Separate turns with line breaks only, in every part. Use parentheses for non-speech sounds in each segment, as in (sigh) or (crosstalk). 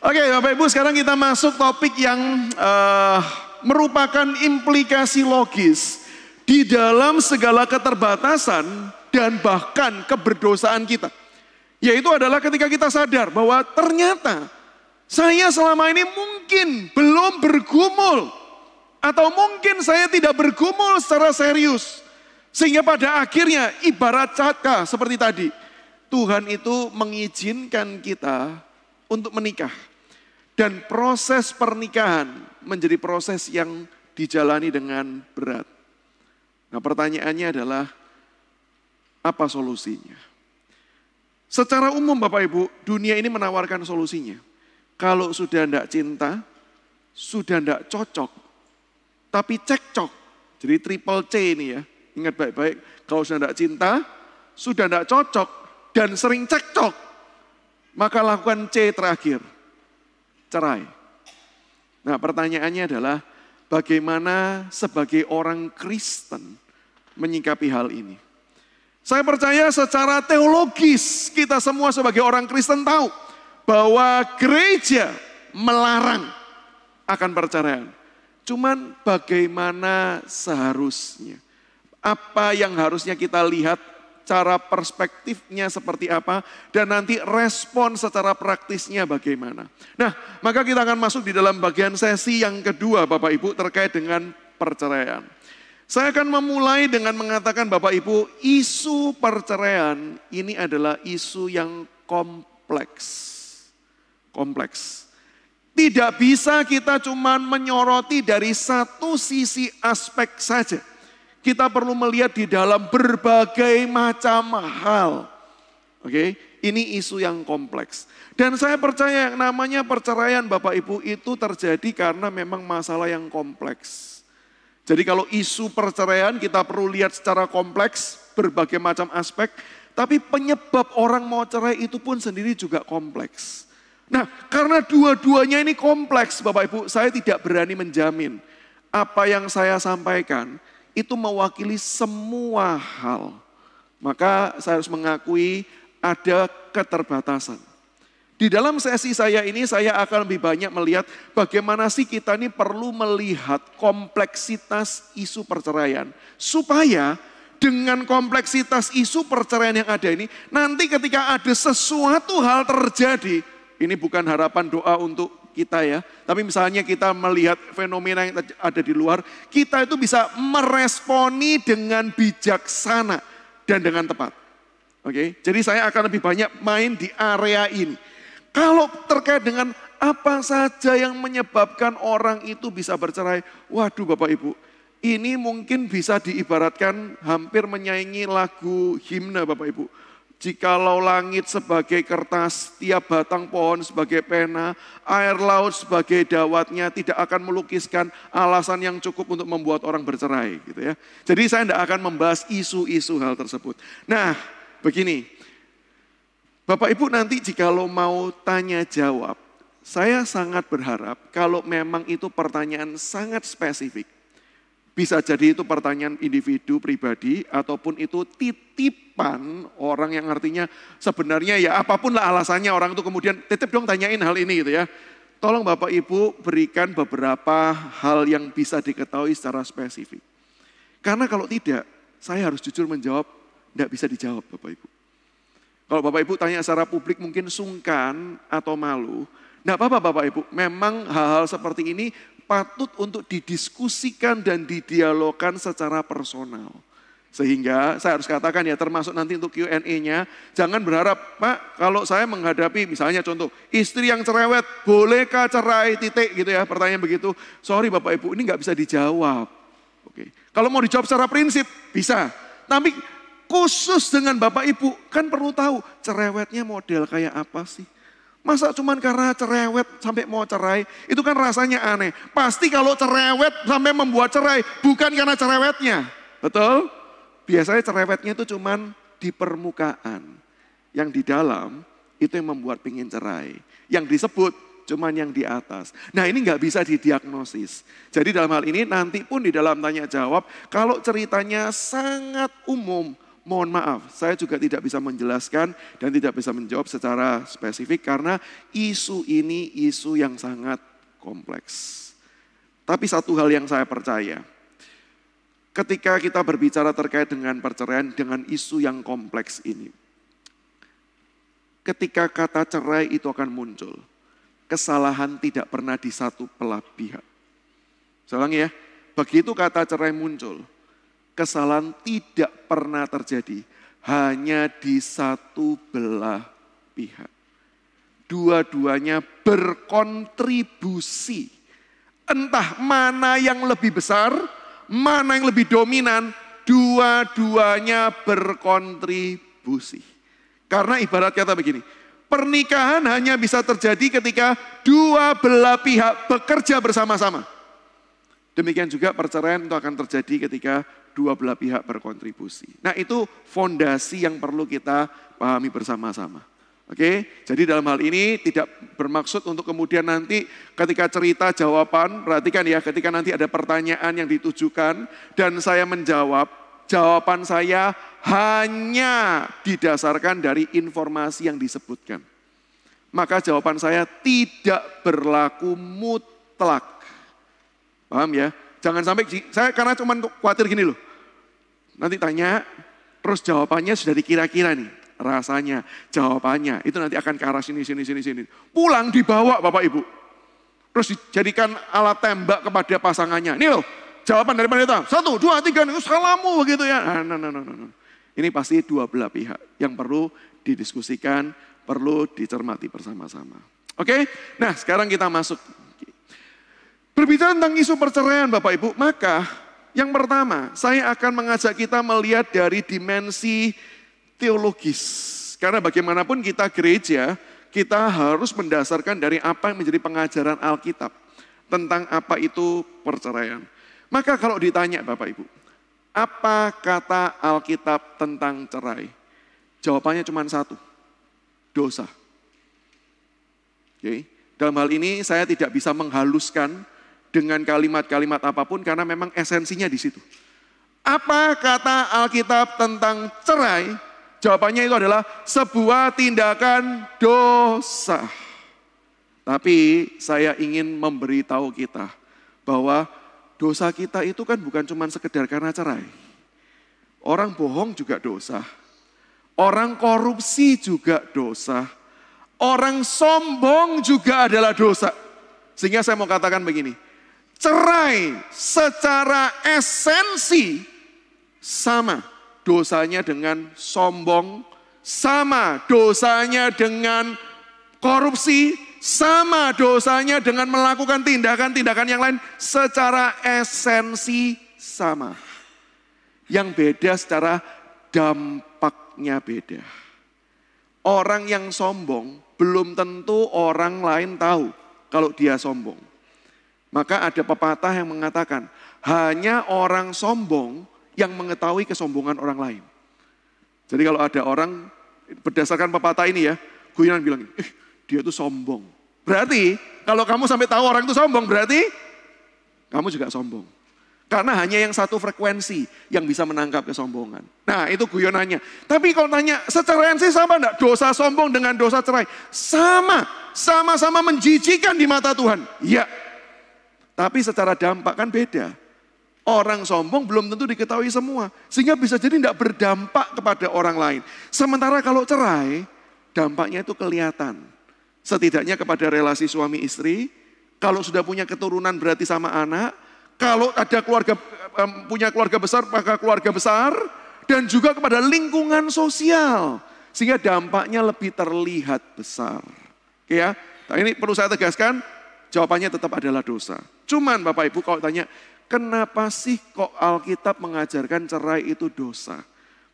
Oke okay, Bapak Ibu sekarang kita masuk topik yang uh, merupakan implikasi logis di dalam segala keterbatasan dan bahkan keberdosaan kita. Yaitu adalah ketika kita sadar bahwa ternyata saya selama ini mungkin belum bergumul atau mungkin saya tidak bergumul secara serius. Sehingga pada akhirnya ibarat caka seperti tadi. Tuhan itu mengizinkan kita untuk menikah. Dan proses pernikahan menjadi proses yang dijalani dengan berat. Nah pertanyaannya adalah, apa solusinya? Secara umum Bapak Ibu, dunia ini menawarkan solusinya. Kalau sudah tidak cinta, sudah tidak cocok, tapi cekcok. Jadi triple C ini ya, ingat baik-baik. Kalau sudah tidak cinta, sudah tidak cocok, dan sering cekcok, maka lakukan C terakhir cerai. Nah pertanyaannya adalah bagaimana sebagai orang Kristen menyikapi hal ini. Saya percaya secara teologis kita semua sebagai orang Kristen tahu bahwa gereja melarang akan perceraian. Cuman bagaimana seharusnya? Apa yang harusnya kita lihat cara perspektifnya seperti apa, dan nanti respon secara praktisnya bagaimana. Nah, maka kita akan masuk di dalam bagian sesi yang kedua Bapak Ibu terkait dengan perceraian. Saya akan memulai dengan mengatakan Bapak Ibu, isu perceraian ini adalah isu yang kompleks. Kompleks. Tidak bisa kita cuma menyoroti dari satu sisi aspek saja. Kita perlu melihat di dalam berbagai macam hal. Oke, ini isu yang kompleks. Dan saya percaya yang namanya perceraian Bapak Ibu itu terjadi karena memang masalah yang kompleks. Jadi kalau isu perceraian kita perlu lihat secara kompleks, berbagai macam aspek. Tapi penyebab orang mau cerai itu pun sendiri juga kompleks. Nah, karena dua-duanya ini kompleks, Bapak Ibu, saya tidak berani menjamin apa yang saya sampaikan itu mewakili semua hal. Maka saya harus mengakui ada keterbatasan. Di dalam sesi saya ini saya akan lebih banyak melihat bagaimana sih kita ini perlu melihat kompleksitas isu perceraian. Supaya dengan kompleksitas isu perceraian yang ada ini, nanti ketika ada sesuatu hal terjadi, ini bukan harapan doa untuk kita ya. Tapi misalnya kita melihat fenomena yang ada di luar, kita itu bisa meresponi dengan bijaksana dan dengan tepat. Oke, jadi saya akan lebih banyak main di area ini. Kalau terkait dengan apa saja yang menyebabkan orang itu bisa bercerai, waduh Bapak Ibu, ini mungkin bisa diibaratkan hampir menyaingi lagu himne Bapak Ibu Jikalau langit sebagai kertas, tiap batang pohon sebagai pena, air laut sebagai dawatnya tidak akan melukiskan alasan yang cukup untuk membuat orang bercerai gitu ya. Jadi saya tidak akan membahas isu-isu hal tersebut. Nah, begini. Bapak Ibu nanti jikalau mau tanya jawab, saya sangat berharap kalau memang itu pertanyaan sangat spesifik bisa jadi itu pertanyaan individu pribadi ataupun itu titipan orang yang artinya sebenarnya ya apapun lah alasannya orang itu kemudian titip dong tanyain hal ini gitu ya. Tolong Bapak Ibu berikan beberapa hal yang bisa diketahui secara spesifik. Karena kalau tidak, saya harus jujur menjawab, tidak bisa dijawab Bapak Ibu. Kalau Bapak Ibu tanya secara publik mungkin sungkan atau malu, tidak apa-apa Bapak Ibu, memang hal-hal seperti ini patut untuk didiskusikan dan didialogkan secara personal. Sehingga saya harus katakan ya termasuk nanti untuk Q&A-nya, jangan berharap, Pak, kalau saya menghadapi misalnya contoh, istri yang cerewet, bolehkah cerai titik gitu ya, pertanyaan begitu. Sorry Bapak Ibu, ini nggak bisa dijawab. Oke. Kalau mau dijawab secara prinsip, bisa. Tapi khusus dengan Bapak Ibu, kan perlu tahu cerewetnya model kayak apa sih? Masa cuman karena cerewet sampai mau cerai, itu kan rasanya aneh. Pasti kalau cerewet sampai membuat cerai, bukan karena cerewetnya. Betul? Biasanya cerewetnya itu cuman di permukaan. Yang di dalam, itu yang membuat pingin cerai. Yang disebut, cuman yang di atas. Nah ini nggak bisa didiagnosis. Jadi dalam hal ini nanti pun di dalam tanya jawab, kalau ceritanya sangat umum, Mohon maaf, saya juga tidak bisa menjelaskan dan tidak bisa menjawab secara spesifik karena isu ini isu yang sangat kompleks. Tapi satu hal yang saya percaya, ketika kita berbicara terkait dengan perceraian dengan isu yang kompleks ini, ketika kata cerai itu akan muncul, kesalahan tidak pernah di satu belah pihak. ya, begitu kata cerai muncul, kesalahan tidak pernah terjadi. Hanya di satu belah pihak. Dua-duanya berkontribusi. Entah mana yang lebih besar, mana yang lebih dominan, dua-duanya berkontribusi. Karena ibarat kata begini, pernikahan hanya bisa terjadi ketika dua belah pihak bekerja bersama-sama. Demikian juga perceraian itu akan terjadi ketika dua belah pihak berkontribusi. Nah itu fondasi yang perlu kita pahami bersama-sama. Oke, jadi dalam hal ini tidak bermaksud untuk kemudian nanti ketika cerita jawaban, perhatikan ya, ketika nanti ada pertanyaan yang ditujukan dan saya menjawab, jawaban saya hanya didasarkan dari informasi yang disebutkan. Maka jawaban saya tidak berlaku mutlak. Paham ya? Jangan sampai saya karena cuma khawatir gini loh. Nanti tanya, terus jawabannya sudah dikira-kira nih rasanya, jawabannya itu nanti akan ke arah sini sini sini sini. Pulang dibawa Bapak Ibu. Terus dijadikan alat tembak kepada pasangannya. Ini loh, jawaban dari pendeta. Satu, dua, tiga, salamu begitu ya. Nah, nah, nah, nah, Ini pasti dua belah pihak yang perlu didiskusikan, perlu dicermati bersama-sama. Oke, nah sekarang kita masuk Berbicara tentang isu perceraian Bapak Ibu, maka yang pertama saya akan mengajak kita melihat dari dimensi teologis. Karena bagaimanapun kita gereja, kita harus mendasarkan dari apa yang menjadi pengajaran Alkitab tentang apa itu perceraian. Maka kalau ditanya Bapak Ibu, apa kata Alkitab tentang cerai? Jawabannya cuma satu, dosa. Oke. Dalam hal ini saya tidak bisa menghaluskan dengan kalimat-kalimat apapun karena memang esensinya di situ. Apa kata Alkitab tentang cerai? Jawabannya itu adalah sebuah tindakan dosa. Tapi saya ingin memberitahu kita bahwa dosa kita itu kan bukan cuma sekedar karena cerai. Orang bohong juga dosa. Orang korupsi juga dosa. Orang sombong juga adalah dosa. Sehingga saya mau katakan begini, cerai secara esensi sama dosanya dengan sombong, sama dosanya dengan korupsi, sama dosanya dengan melakukan tindakan-tindakan yang lain secara esensi sama. Yang beda secara dampaknya beda. Orang yang sombong belum tentu orang lain tahu kalau dia sombong maka ada pepatah yang mengatakan, hanya orang sombong yang mengetahui kesombongan orang lain. Jadi kalau ada orang, berdasarkan pepatah ini ya, guyonan bilang, eh, dia itu sombong. Berarti kalau kamu sampai tahu orang itu sombong, berarti kamu juga sombong. Karena hanya yang satu frekuensi yang bisa menangkap kesombongan. Nah itu guyonannya. Tapi kalau tanya sih sama enggak? Dosa sombong dengan dosa cerai. Sama. Sama-sama menjijikan di mata Tuhan. Ya tapi secara dampak kan beda. Orang sombong belum tentu diketahui semua. Sehingga bisa jadi tidak berdampak kepada orang lain. Sementara kalau cerai, dampaknya itu kelihatan. Setidaknya kepada relasi suami istri. Kalau sudah punya keturunan berarti sama anak. Kalau ada keluarga punya keluarga besar, maka keluarga besar. Dan juga kepada lingkungan sosial. Sehingga dampaknya lebih terlihat besar. Ya, ini perlu saya tegaskan, jawabannya tetap adalah dosa. Cuman Bapak Ibu kalau tanya, kenapa sih kok Alkitab mengajarkan cerai itu dosa?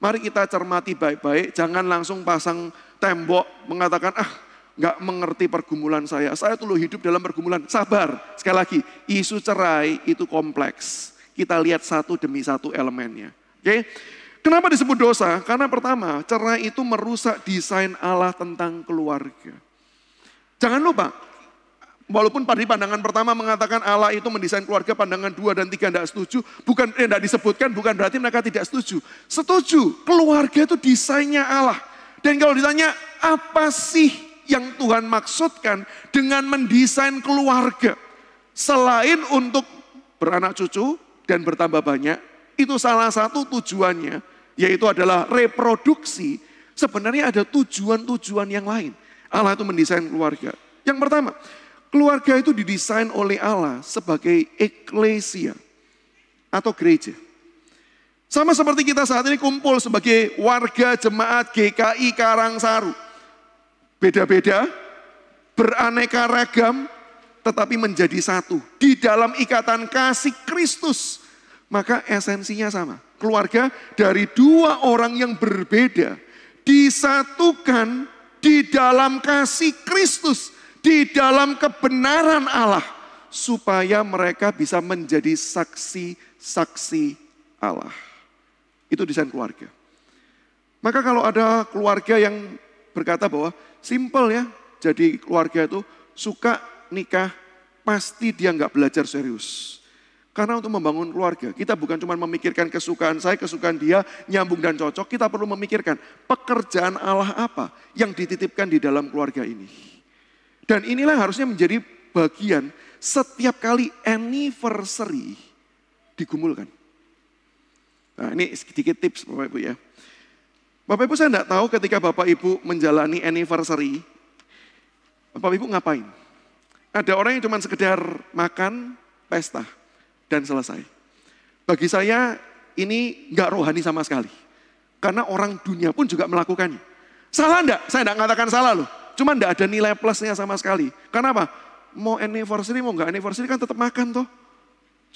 Mari kita cermati baik-baik, jangan langsung pasang tembok mengatakan, ah nggak mengerti pergumulan saya, saya tuh hidup dalam pergumulan. Sabar, sekali lagi, isu cerai itu kompleks. Kita lihat satu demi satu elemennya. Oke, Kenapa disebut dosa? Karena pertama, cerai itu merusak desain Allah tentang keluarga. Jangan lupa, Walaupun pada pandangan pertama mengatakan Allah itu mendesain keluarga pandangan dua dan tiga tidak setuju. Bukan eh, tidak disebutkan bukan berarti mereka tidak setuju. Setuju, keluarga itu desainnya Allah. Dan kalau ditanya apa sih yang Tuhan maksudkan dengan mendesain keluarga? Selain untuk beranak cucu dan bertambah banyak, itu salah satu tujuannya yaitu adalah reproduksi. Sebenarnya ada tujuan-tujuan yang lain. Allah itu mendesain keluarga. Yang pertama, Keluarga itu didesain oleh Allah sebagai eklesia atau gereja. Sama seperti kita saat ini kumpul sebagai warga jemaat GKI Karangsaru. Beda-beda, beraneka ragam, tetapi menjadi satu. Di dalam ikatan kasih Kristus, maka esensinya sama. Keluarga dari dua orang yang berbeda, disatukan di dalam kasih Kristus di dalam kebenaran Allah supaya mereka bisa menjadi saksi-saksi Allah. Itu desain keluarga. Maka kalau ada keluarga yang berkata bahwa simple ya, jadi keluarga itu suka nikah, pasti dia nggak belajar serius. Karena untuk membangun keluarga, kita bukan cuma memikirkan kesukaan saya, kesukaan dia, nyambung dan cocok. Kita perlu memikirkan pekerjaan Allah apa yang dititipkan di dalam keluarga ini. Dan inilah harusnya menjadi bagian setiap kali anniversary digumulkan. Nah ini sedikit tips Bapak Ibu ya. Bapak Ibu saya tidak tahu ketika Bapak Ibu menjalani anniversary, Bapak Ibu ngapain? Ada orang yang cuma sekedar makan, pesta, dan selesai. Bagi saya ini nggak rohani sama sekali. Karena orang dunia pun juga melakukannya. Salah enggak? Saya enggak mengatakan salah loh. Cuma tidak ada nilai plusnya sama sekali. Karena apa? Mau anniversary, mau nggak anniversary kan tetap makan toh.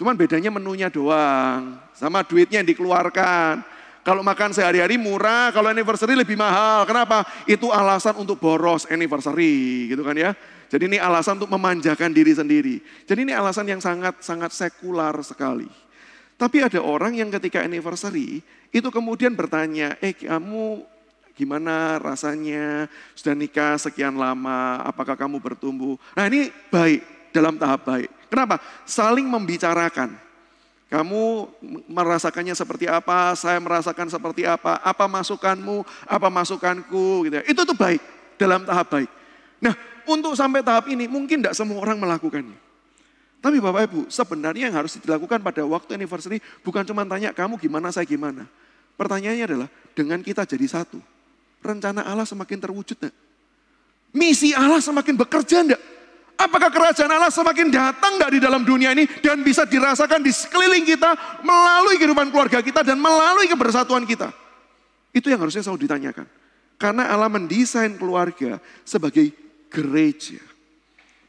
Cuman bedanya menunya doang. Sama duitnya yang dikeluarkan. Kalau makan sehari-hari murah, kalau anniversary lebih mahal. Kenapa? Itu alasan untuk boros anniversary gitu kan ya. Jadi ini alasan untuk memanjakan diri sendiri. Jadi ini alasan yang sangat-sangat sekular sekali. Tapi ada orang yang ketika anniversary itu kemudian bertanya, eh kamu gimana rasanya, sudah nikah sekian lama, apakah kamu bertumbuh. Nah ini baik, dalam tahap baik. Kenapa? Saling membicarakan. Kamu merasakannya seperti apa, saya merasakan seperti apa, apa masukanmu, apa masukanku, gitu ya. Itu tuh baik, dalam tahap baik. Nah, untuk sampai tahap ini mungkin tidak semua orang melakukannya. Tapi Bapak Ibu, sebenarnya yang harus dilakukan pada waktu anniversary bukan cuma tanya kamu gimana, saya gimana. Pertanyaannya adalah, dengan kita jadi satu, rencana Allah semakin terwujud enggak? Misi Allah semakin bekerja enggak? Apakah kerajaan Allah semakin datang enggak di dalam dunia ini dan bisa dirasakan di sekeliling kita melalui kehidupan keluarga kita dan melalui kebersatuan kita? Itu yang harusnya selalu ditanyakan. Karena Allah mendesain keluarga sebagai gereja.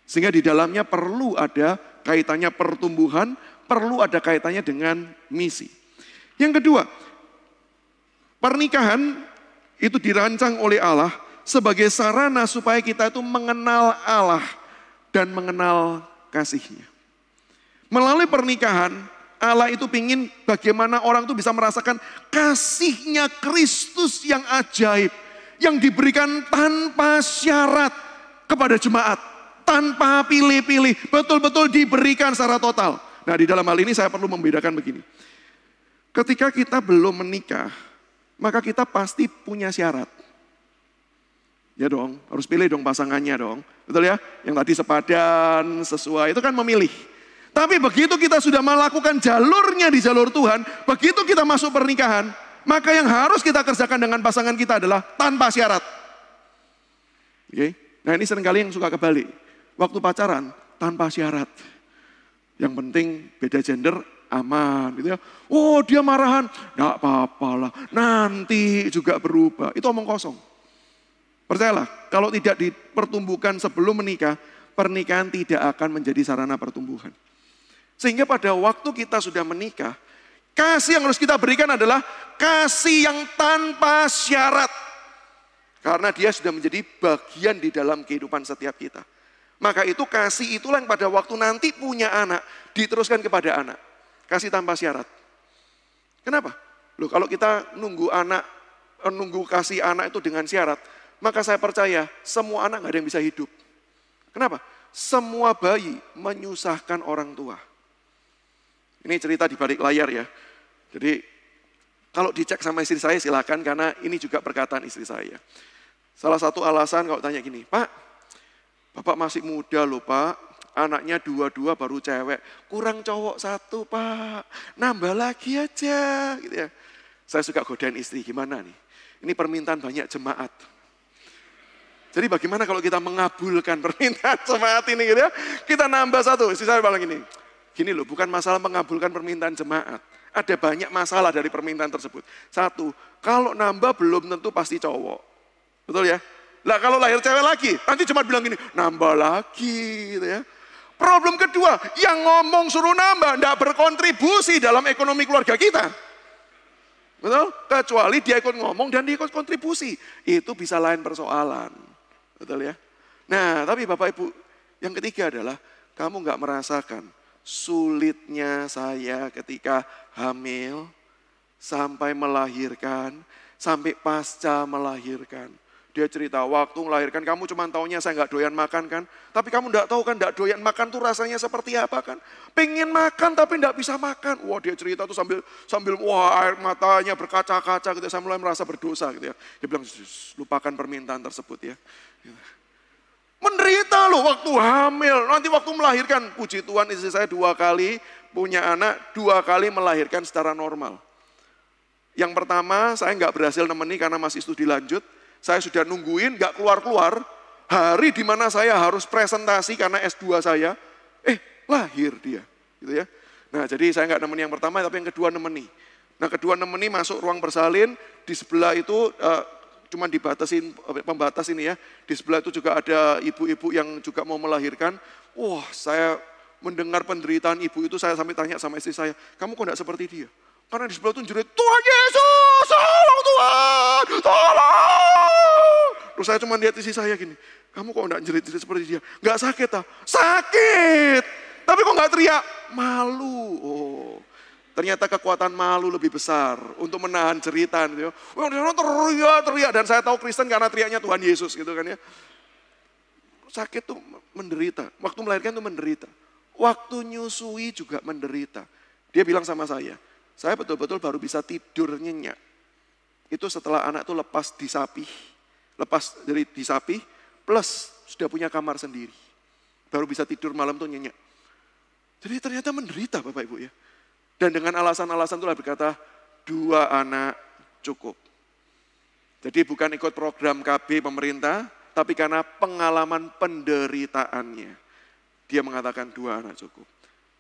Sehingga di dalamnya perlu ada kaitannya pertumbuhan, perlu ada kaitannya dengan misi. Yang kedua, pernikahan itu dirancang oleh Allah sebagai sarana supaya kita itu mengenal Allah dan mengenal kasihnya. Melalui pernikahan, Allah itu ingin bagaimana orang itu bisa merasakan kasihnya Kristus yang ajaib. Yang diberikan tanpa syarat kepada jemaat. Tanpa pilih-pilih, betul-betul diberikan secara total. Nah di dalam hal ini saya perlu membedakan begini. Ketika kita belum menikah, maka kita pasti punya syarat. Ya dong, harus pilih dong pasangannya dong. Betul ya? Yang tadi sepadan, sesuai, itu kan memilih. Tapi begitu kita sudah melakukan jalurnya di jalur Tuhan, begitu kita masuk pernikahan, maka yang harus kita kerjakan dengan pasangan kita adalah tanpa syarat. Oke? Okay? Nah ini seringkali yang suka kebalik. Waktu pacaran, tanpa syarat. Yang penting beda gender, aman gitu ya. Oh dia marahan, gak apa-apalah, nanti juga berubah. Itu omong kosong. Percayalah, kalau tidak dipertumbuhkan sebelum menikah, pernikahan tidak akan menjadi sarana pertumbuhan. Sehingga pada waktu kita sudah menikah, kasih yang harus kita berikan adalah kasih yang tanpa syarat. Karena dia sudah menjadi bagian di dalam kehidupan setiap kita. Maka itu kasih itulah yang pada waktu nanti punya anak, diteruskan kepada anak. Kasih tanpa syarat. Kenapa? Loh kalau kita nunggu anak, eh, nunggu kasih anak itu dengan syarat, maka saya percaya semua anak nggak ada yang bisa hidup. Kenapa? Semua bayi menyusahkan orang tua. Ini cerita di balik layar ya. Jadi kalau dicek sama istri saya silakan karena ini juga perkataan istri saya. Salah satu alasan kalau tanya gini, Pak, Bapak masih muda loh Pak, Anaknya dua-dua baru cewek. Kurang cowok satu pak. Nambah lagi aja. Gitu ya. Saya suka godain istri. Gimana nih? Ini permintaan banyak jemaat. Jadi bagaimana kalau kita mengabulkan permintaan (laughs) jemaat ini gitu ya. Kita nambah satu. Istri saya bilang gini. Gini loh, bukan masalah mengabulkan permintaan jemaat. Ada banyak masalah dari permintaan tersebut. Satu, kalau nambah belum tentu pasti cowok. Betul ya? Lah kalau lahir cewek lagi, nanti cuma bilang gini, nambah lagi gitu ya. Problem kedua, yang ngomong suruh nambah, tidak berkontribusi dalam ekonomi keluarga kita. Betul? Kecuali dia ikut ngomong dan dia ikut kontribusi. Itu bisa lain persoalan. Betul ya? Nah, tapi Bapak Ibu, yang ketiga adalah kamu nggak merasakan sulitnya saya ketika hamil sampai melahirkan, sampai pasca melahirkan. Dia cerita, waktu melahirkan kamu cuma taunya saya nggak doyan makan kan. Tapi kamu nggak tahu kan, nggak doyan makan tuh rasanya seperti apa kan. Pengen makan tapi nggak bisa makan. Wah dia cerita tuh sambil, sambil wah air matanya berkaca-kaca gitu. Ya. Saya mulai merasa berdosa gitu ya. Dia bilang, lupakan permintaan tersebut ya. Gitu. Menderita loh waktu hamil, nanti waktu melahirkan. Puji Tuhan istri saya dua kali punya anak, dua kali melahirkan secara normal. Yang pertama saya nggak berhasil nemeni karena masih studi lanjut saya sudah nungguin, nggak keluar-keluar. Hari di mana saya harus presentasi karena S2 saya, eh lahir dia. Gitu ya. Nah jadi saya nggak nemeni yang pertama, tapi yang kedua nemeni. Nah kedua nemeni masuk ruang bersalin, di sebelah itu uh, eh, cuma dibatasin pembatas ini ya. Di sebelah itu juga ada ibu-ibu yang juga mau melahirkan. Wah, saya mendengar penderitaan ibu itu saya sampai tanya sama istri saya, kamu kok tidak seperti dia? Karena di sebelah itu jerit, Tuhan Yesus, tolong Tuhan, tolong. Terus saya cuma lihat isi saya gini, kamu kok enggak jerit-jerit seperti dia? Enggak sakit ah? Sakit! Tapi kok enggak teriak? Malu. Oh. Ternyata kekuatan malu lebih besar untuk menahan cerita. Gitu. Ya. Wah, teriak, teriak. Dan saya tahu Kristen karena teriaknya Tuhan Yesus gitu kan ya. Sakit tuh menderita. Waktu melahirkan tuh menderita. Waktu nyusui juga menderita. Dia bilang sama saya, saya betul-betul baru bisa tidur nyenyak. Itu setelah anak itu lepas di sapi, lepas dari sapi, plus sudah punya kamar sendiri. Baru bisa tidur malam tuh nyenyak. Jadi ternyata menderita Bapak Ibu ya. Dan dengan alasan-alasan itulah berkata, dua anak cukup. Jadi bukan ikut program KB pemerintah, tapi karena pengalaman penderitaannya. Dia mengatakan dua anak cukup.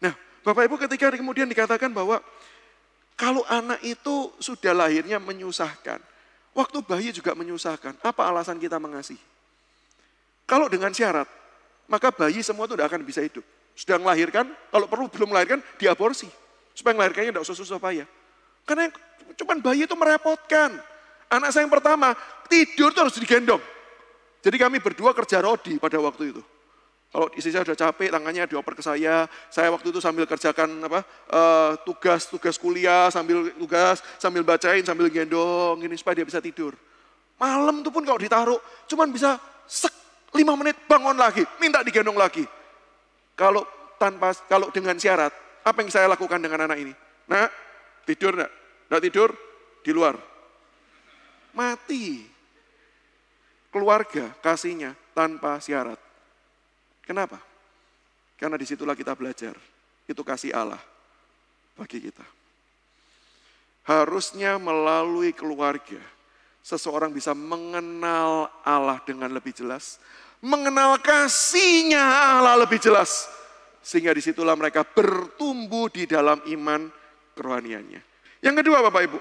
Nah, Bapak Ibu ketika kemudian dikatakan bahwa kalau anak itu sudah lahirnya menyusahkan, waktu bayi juga menyusahkan, apa alasan kita mengasihi? Kalau dengan syarat, maka bayi semua itu tidak akan bisa hidup. Sudah melahirkan, kalau perlu belum melahirkan, diaborsi. Supaya melahirkannya tidak usah susah payah. Karena cuman bayi itu merepotkan. Anak saya yang pertama, tidur itu harus digendong. Jadi kami berdua kerja rodi pada waktu itu. Kalau istri saya sudah capek, tangannya dioper ke saya. Saya waktu itu sambil kerjakan apa tugas-tugas eh, uh, kuliah, sambil tugas, sambil bacain, sambil gendong, ini supaya dia bisa tidur. Malam itu pun kalau ditaruh, cuman bisa sek, lima menit bangun lagi, minta digendong lagi. Kalau tanpa, kalau dengan syarat, apa yang saya lakukan dengan anak ini? Nah tidur nak? Nak tidur? Di luar. Mati. Keluarga kasihnya tanpa syarat Kenapa? Karena disitulah kita belajar. Itu kasih Allah bagi kita. Harusnya melalui keluarga, seseorang bisa mengenal Allah dengan lebih jelas. Mengenal kasihnya Allah lebih jelas. Sehingga disitulah mereka bertumbuh di dalam iman kerohaniannya. Yang kedua Bapak Ibu,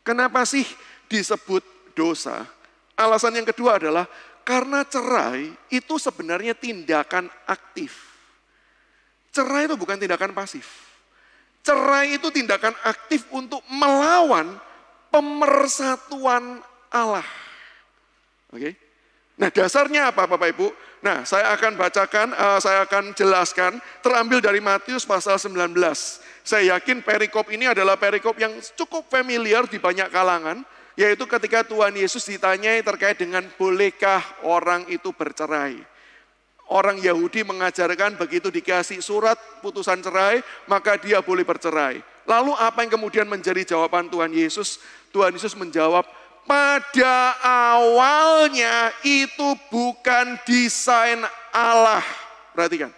kenapa sih disebut dosa? Alasan yang kedua adalah karena cerai itu sebenarnya tindakan aktif. Cerai itu bukan tindakan pasif. Cerai itu tindakan aktif untuk melawan pemersatuan Allah. Oke. Okay? Nah, dasarnya apa Bapak Ibu? Nah, saya akan bacakan, uh, saya akan jelaskan terambil dari Matius pasal 19. Saya yakin perikop ini adalah perikop yang cukup familiar di banyak kalangan yaitu ketika Tuhan Yesus ditanyai terkait dengan bolehkah orang itu bercerai. Orang Yahudi mengajarkan begitu dikasih surat putusan cerai, maka dia boleh bercerai. Lalu apa yang kemudian menjadi jawaban Tuhan Yesus? Tuhan Yesus menjawab, pada awalnya itu bukan desain Allah. Perhatikan.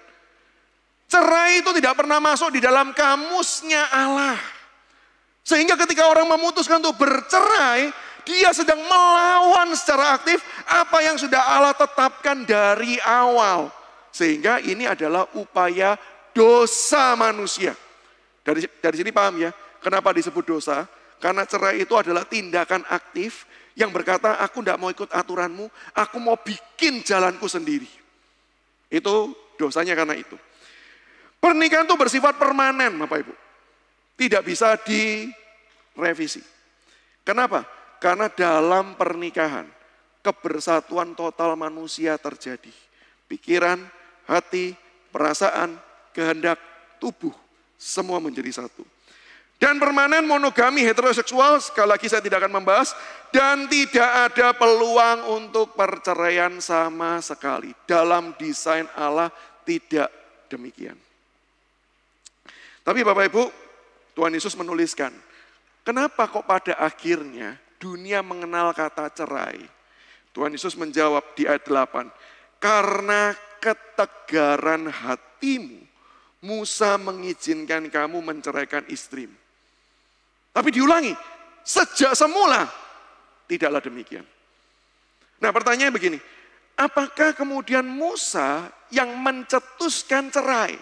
Cerai itu tidak pernah masuk di dalam kamusnya Allah. Sehingga ketika orang memutuskan untuk bercerai, dia sedang melawan secara aktif apa yang sudah Allah tetapkan dari awal. Sehingga ini adalah upaya dosa manusia. Dari dari sini paham ya, kenapa disebut dosa? Karena cerai itu adalah tindakan aktif yang berkata, aku tidak mau ikut aturanmu, aku mau bikin jalanku sendiri. Itu dosanya karena itu. Pernikahan itu bersifat permanen, Bapak Ibu. Tidak bisa di revisi. Kenapa? Karena dalam pernikahan kebersatuan total manusia terjadi. Pikiran, hati, perasaan, kehendak, tubuh, semua menjadi satu. Dan permanen monogami heteroseksual, sekali lagi saya tidak akan membahas, dan tidak ada peluang untuk perceraian sama sekali. Dalam desain Allah tidak demikian. Tapi Bapak Ibu, Tuhan Yesus menuliskan, Kenapa kok pada akhirnya dunia mengenal kata cerai? Tuhan Yesus menjawab di ayat 8, karena ketegaran hatimu, Musa mengizinkan kamu menceraikan istrimu. Tapi diulangi, sejak semula tidaklah demikian. Nah pertanyaannya begini, apakah kemudian Musa yang mencetuskan cerai?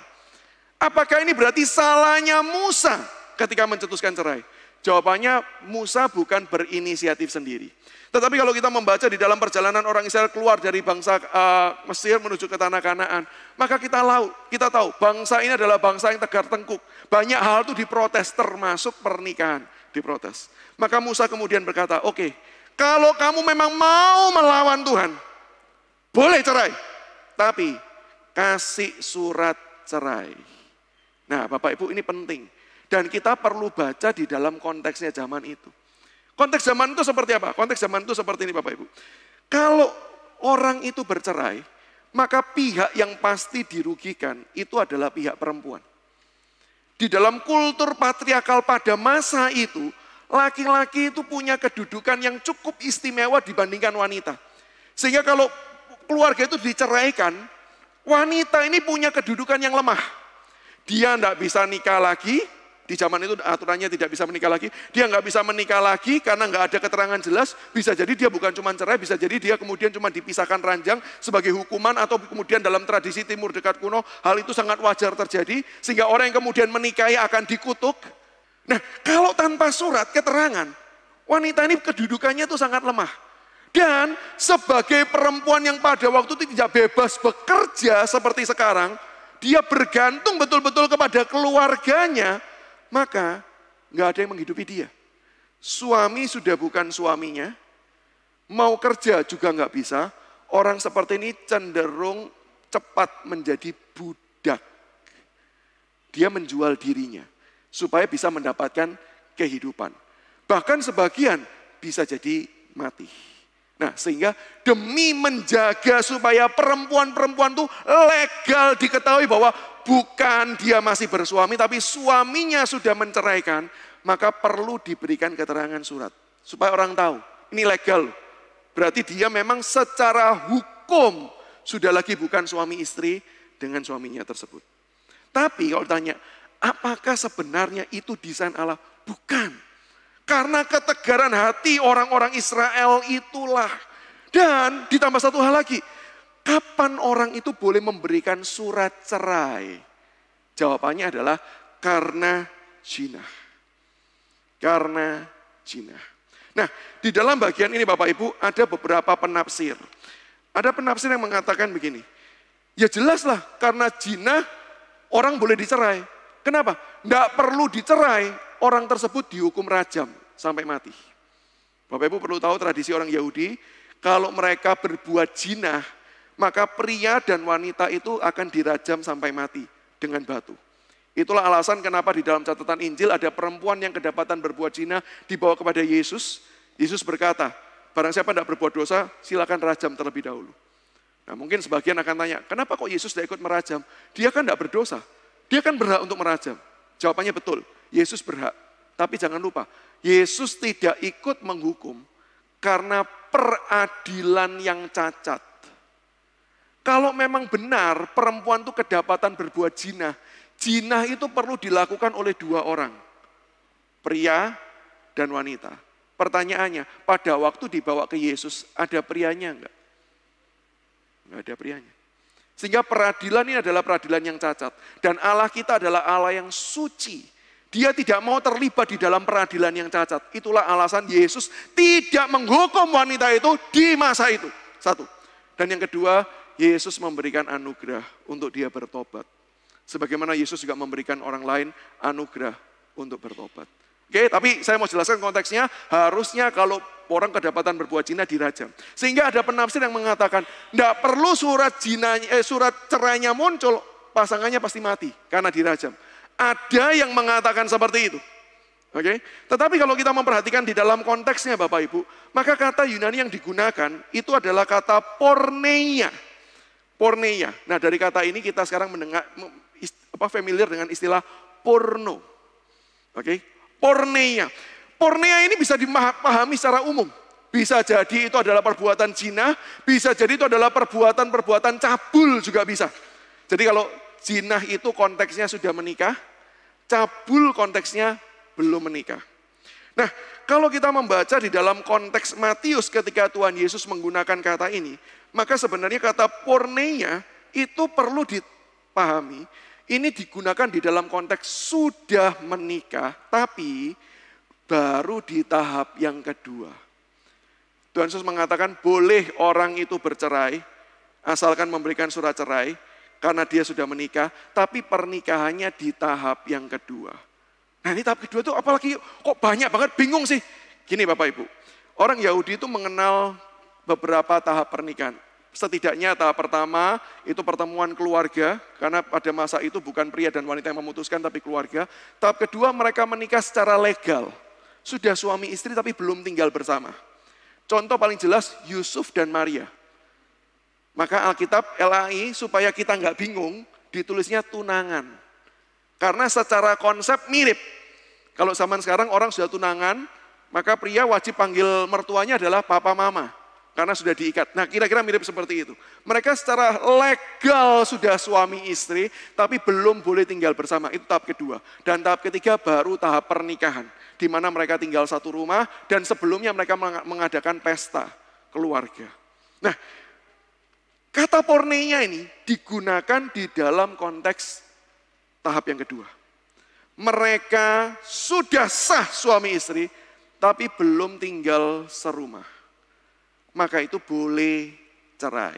Apakah ini berarti salahnya Musa ketika mencetuskan cerai? Jawabannya Musa bukan berinisiatif sendiri. Tetapi kalau kita membaca di dalam perjalanan orang Israel keluar dari bangsa uh, Mesir menuju ke tanah Kanaan, maka kita tahu, kita tahu bangsa ini adalah bangsa yang tegar tengkuk. Banyak hal itu diprotes termasuk pernikahan diprotes. Maka Musa kemudian berkata, "Oke, okay, kalau kamu memang mau melawan Tuhan, boleh cerai. Tapi kasih surat cerai." Nah, Bapak Ibu ini penting. Dan kita perlu baca di dalam konteksnya zaman itu. Konteks zaman itu seperti apa? Konteks zaman itu seperti ini Bapak Ibu. Kalau orang itu bercerai, maka pihak yang pasti dirugikan itu adalah pihak perempuan. Di dalam kultur patriarkal pada masa itu, laki-laki itu punya kedudukan yang cukup istimewa dibandingkan wanita. Sehingga kalau keluarga itu diceraikan, wanita ini punya kedudukan yang lemah. Dia tidak bisa nikah lagi, di zaman itu aturannya tidak bisa menikah lagi. Dia nggak bisa menikah lagi karena nggak ada keterangan jelas. Bisa jadi dia bukan cuma cerai, bisa jadi dia kemudian cuma dipisahkan ranjang sebagai hukuman atau kemudian dalam tradisi timur dekat kuno hal itu sangat wajar terjadi sehingga orang yang kemudian menikahi akan dikutuk. Nah, kalau tanpa surat keterangan, wanita ini kedudukannya itu sangat lemah. Dan sebagai perempuan yang pada waktu itu tidak bebas bekerja seperti sekarang, dia bergantung betul-betul kepada keluarganya maka nggak ada yang menghidupi dia. Suami sudah bukan suaminya, mau kerja juga nggak bisa. Orang seperti ini cenderung cepat menjadi budak. Dia menjual dirinya supaya bisa mendapatkan kehidupan. Bahkan sebagian bisa jadi mati. Nah, sehingga demi menjaga supaya perempuan-perempuan itu legal diketahui bahwa bukan dia masih bersuami, tapi suaminya sudah menceraikan, maka perlu diberikan keterangan surat. Supaya orang tahu, ini legal. Berarti dia memang secara hukum sudah lagi bukan suami istri dengan suaminya tersebut. Tapi kalau ditanya, apakah sebenarnya itu desain Allah? Bukan. Karena ketegaran hati orang-orang Israel itulah. Dan ditambah satu hal lagi, Kapan orang itu boleh memberikan surat cerai? Jawabannya adalah karena Cina. Karena Cina. Nah, di dalam bagian ini Bapak Ibu ada beberapa penafsir. Ada penafsir yang mengatakan begini, ya jelaslah karena Cina orang boleh dicerai. Kenapa? Tidak perlu dicerai, orang tersebut dihukum rajam sampai mati. Bapak Ibu perlu tahu tradisi orang Yahudi, kalau mereka berbuat jinah, maka pria dan wanita itu akan dirajam sampai mati dengan batu. Itulah alasan kenapa di dalam catatan Injil ada perempuan yang kedapatan berbuat zina dibawa kepada Yesus. Yesus berkata, barang siapa tidak berbuat dosa, silakan rajam terlebih dahulu. Nah mungkin sebagian akan tanya, kenapa kok Yesus tidak ikut merajam? Dia kan tidak berdosa, dia kan berhak untuk merajam. Jawabannya betul, Yesus berhak. Tapi jangan lupa, Yesus tidak ikut menghukum karena peradilan yang cacat. Kalau memang benar perempuan itu kedapatan berbuat jinah, jinah itu perlu dilakukan oleh dua orang. Pria dan wanita. Pertanyaannya, pada waktu dibawa ke Yesus, ada prianya enggak? Enggak ada prianya. Sehingga peradilan ini adalah peradilan yang cacat. Dan Allah kita adalah Allah yang suci. Dia tidak mau terlibat di dalam peradilan yang cacat. Itulah alasan Yesus tidak menghukum wanita itu di masa itu. Satu. Dan yang kedua, Yesus memberikan anugerah untuk dia bertobat. Sebagaimana Yesus juga memberikan orang lain anugerah untuk bertobat. Oke, tapi saya mau jelaskan konteksnya, harusnya kalau orang kedapatan berbuat jina dirajam. Sehingga ada penafsir yang mengatakan, tidak perlu surat jinanya, eh, surat cerainya muncul, pasangannya pasti mati karena dirajam. Ada yang mengatakan seperti itu. Oke, okay? tetapi kalau kita memperhatikan di dalam konteksnya Bapak Ibu, maka kata Yunani yang digunakan itu adalah kata porneia porneia. Nah dari kata ini kita sekarang mendengar apa familiar dengan istilah porno. Oke, okay? porneia. Porneia ini bisa dipahami secara umum. Bisa jadi itu adalah perbuatan zina, bisa jadi itu adalah perbuatan-perbuatan cabul juga bisa. Jadi kalau zina itu konteksnya sudah menikah, cabul konteksnya belum menikah. Nah, kalau kita membaca di dalam konteks Matius ketika Tuhan Yesus menggunakan kata ini, maka sebenarnya kata porneia itu perlu dipahami. Ini digunakan di dalam konteks sudah menikah, tapi baru di tahap yang kedua. Tuhan Yesus mengatakan boleh orang itu bercerai, asalkan memberikan surat cerai, karena dia sudah menikah, tapi pernikahannya di tahap yang kedua. Nah ini tahap kedua itu apalagi kok banyak banget bingung sih. Gini Bapak Ibu, orang Yahudi itu mengenal beberapa tahap pernikahan. Setidaknya tahap pertama itu pertemuan keluarga, karena pada masa itu bukan pria dan wanita yang memutuskan tapi keluarga. Tahap kedua mereka menikah secara legal. Sudah suami istri tapi belum tinggal bersama. Contoh paling jelas Yusuf dan Maria. Maka Alkitab LAI supaya kita nggak bingung ditulisnya tunangan. Karena secara konsep mirip. Kalau zaman sekarang orang sudah tunangan, maka pria wajib panggil mertuanya adalah papa mama. Karena sudah diikat. Nah kira-kira mirip seperti itu. Mereka secara legal sudah suami istri, tapi belum boleh tinggal bersama. Itu tahap kedua. Dan tahap ketiga baru tahap pernikahan. Di mana mereka tinggal satu rumah dan sebelumnya mereka mengadakan pesta keluarga. Nah, kata pornenya ini digunakan di dalam konteks tahap yang kedua. Mereka sudah sah suami istri, tapi belum tinggal serumah maka itu boleh cerai.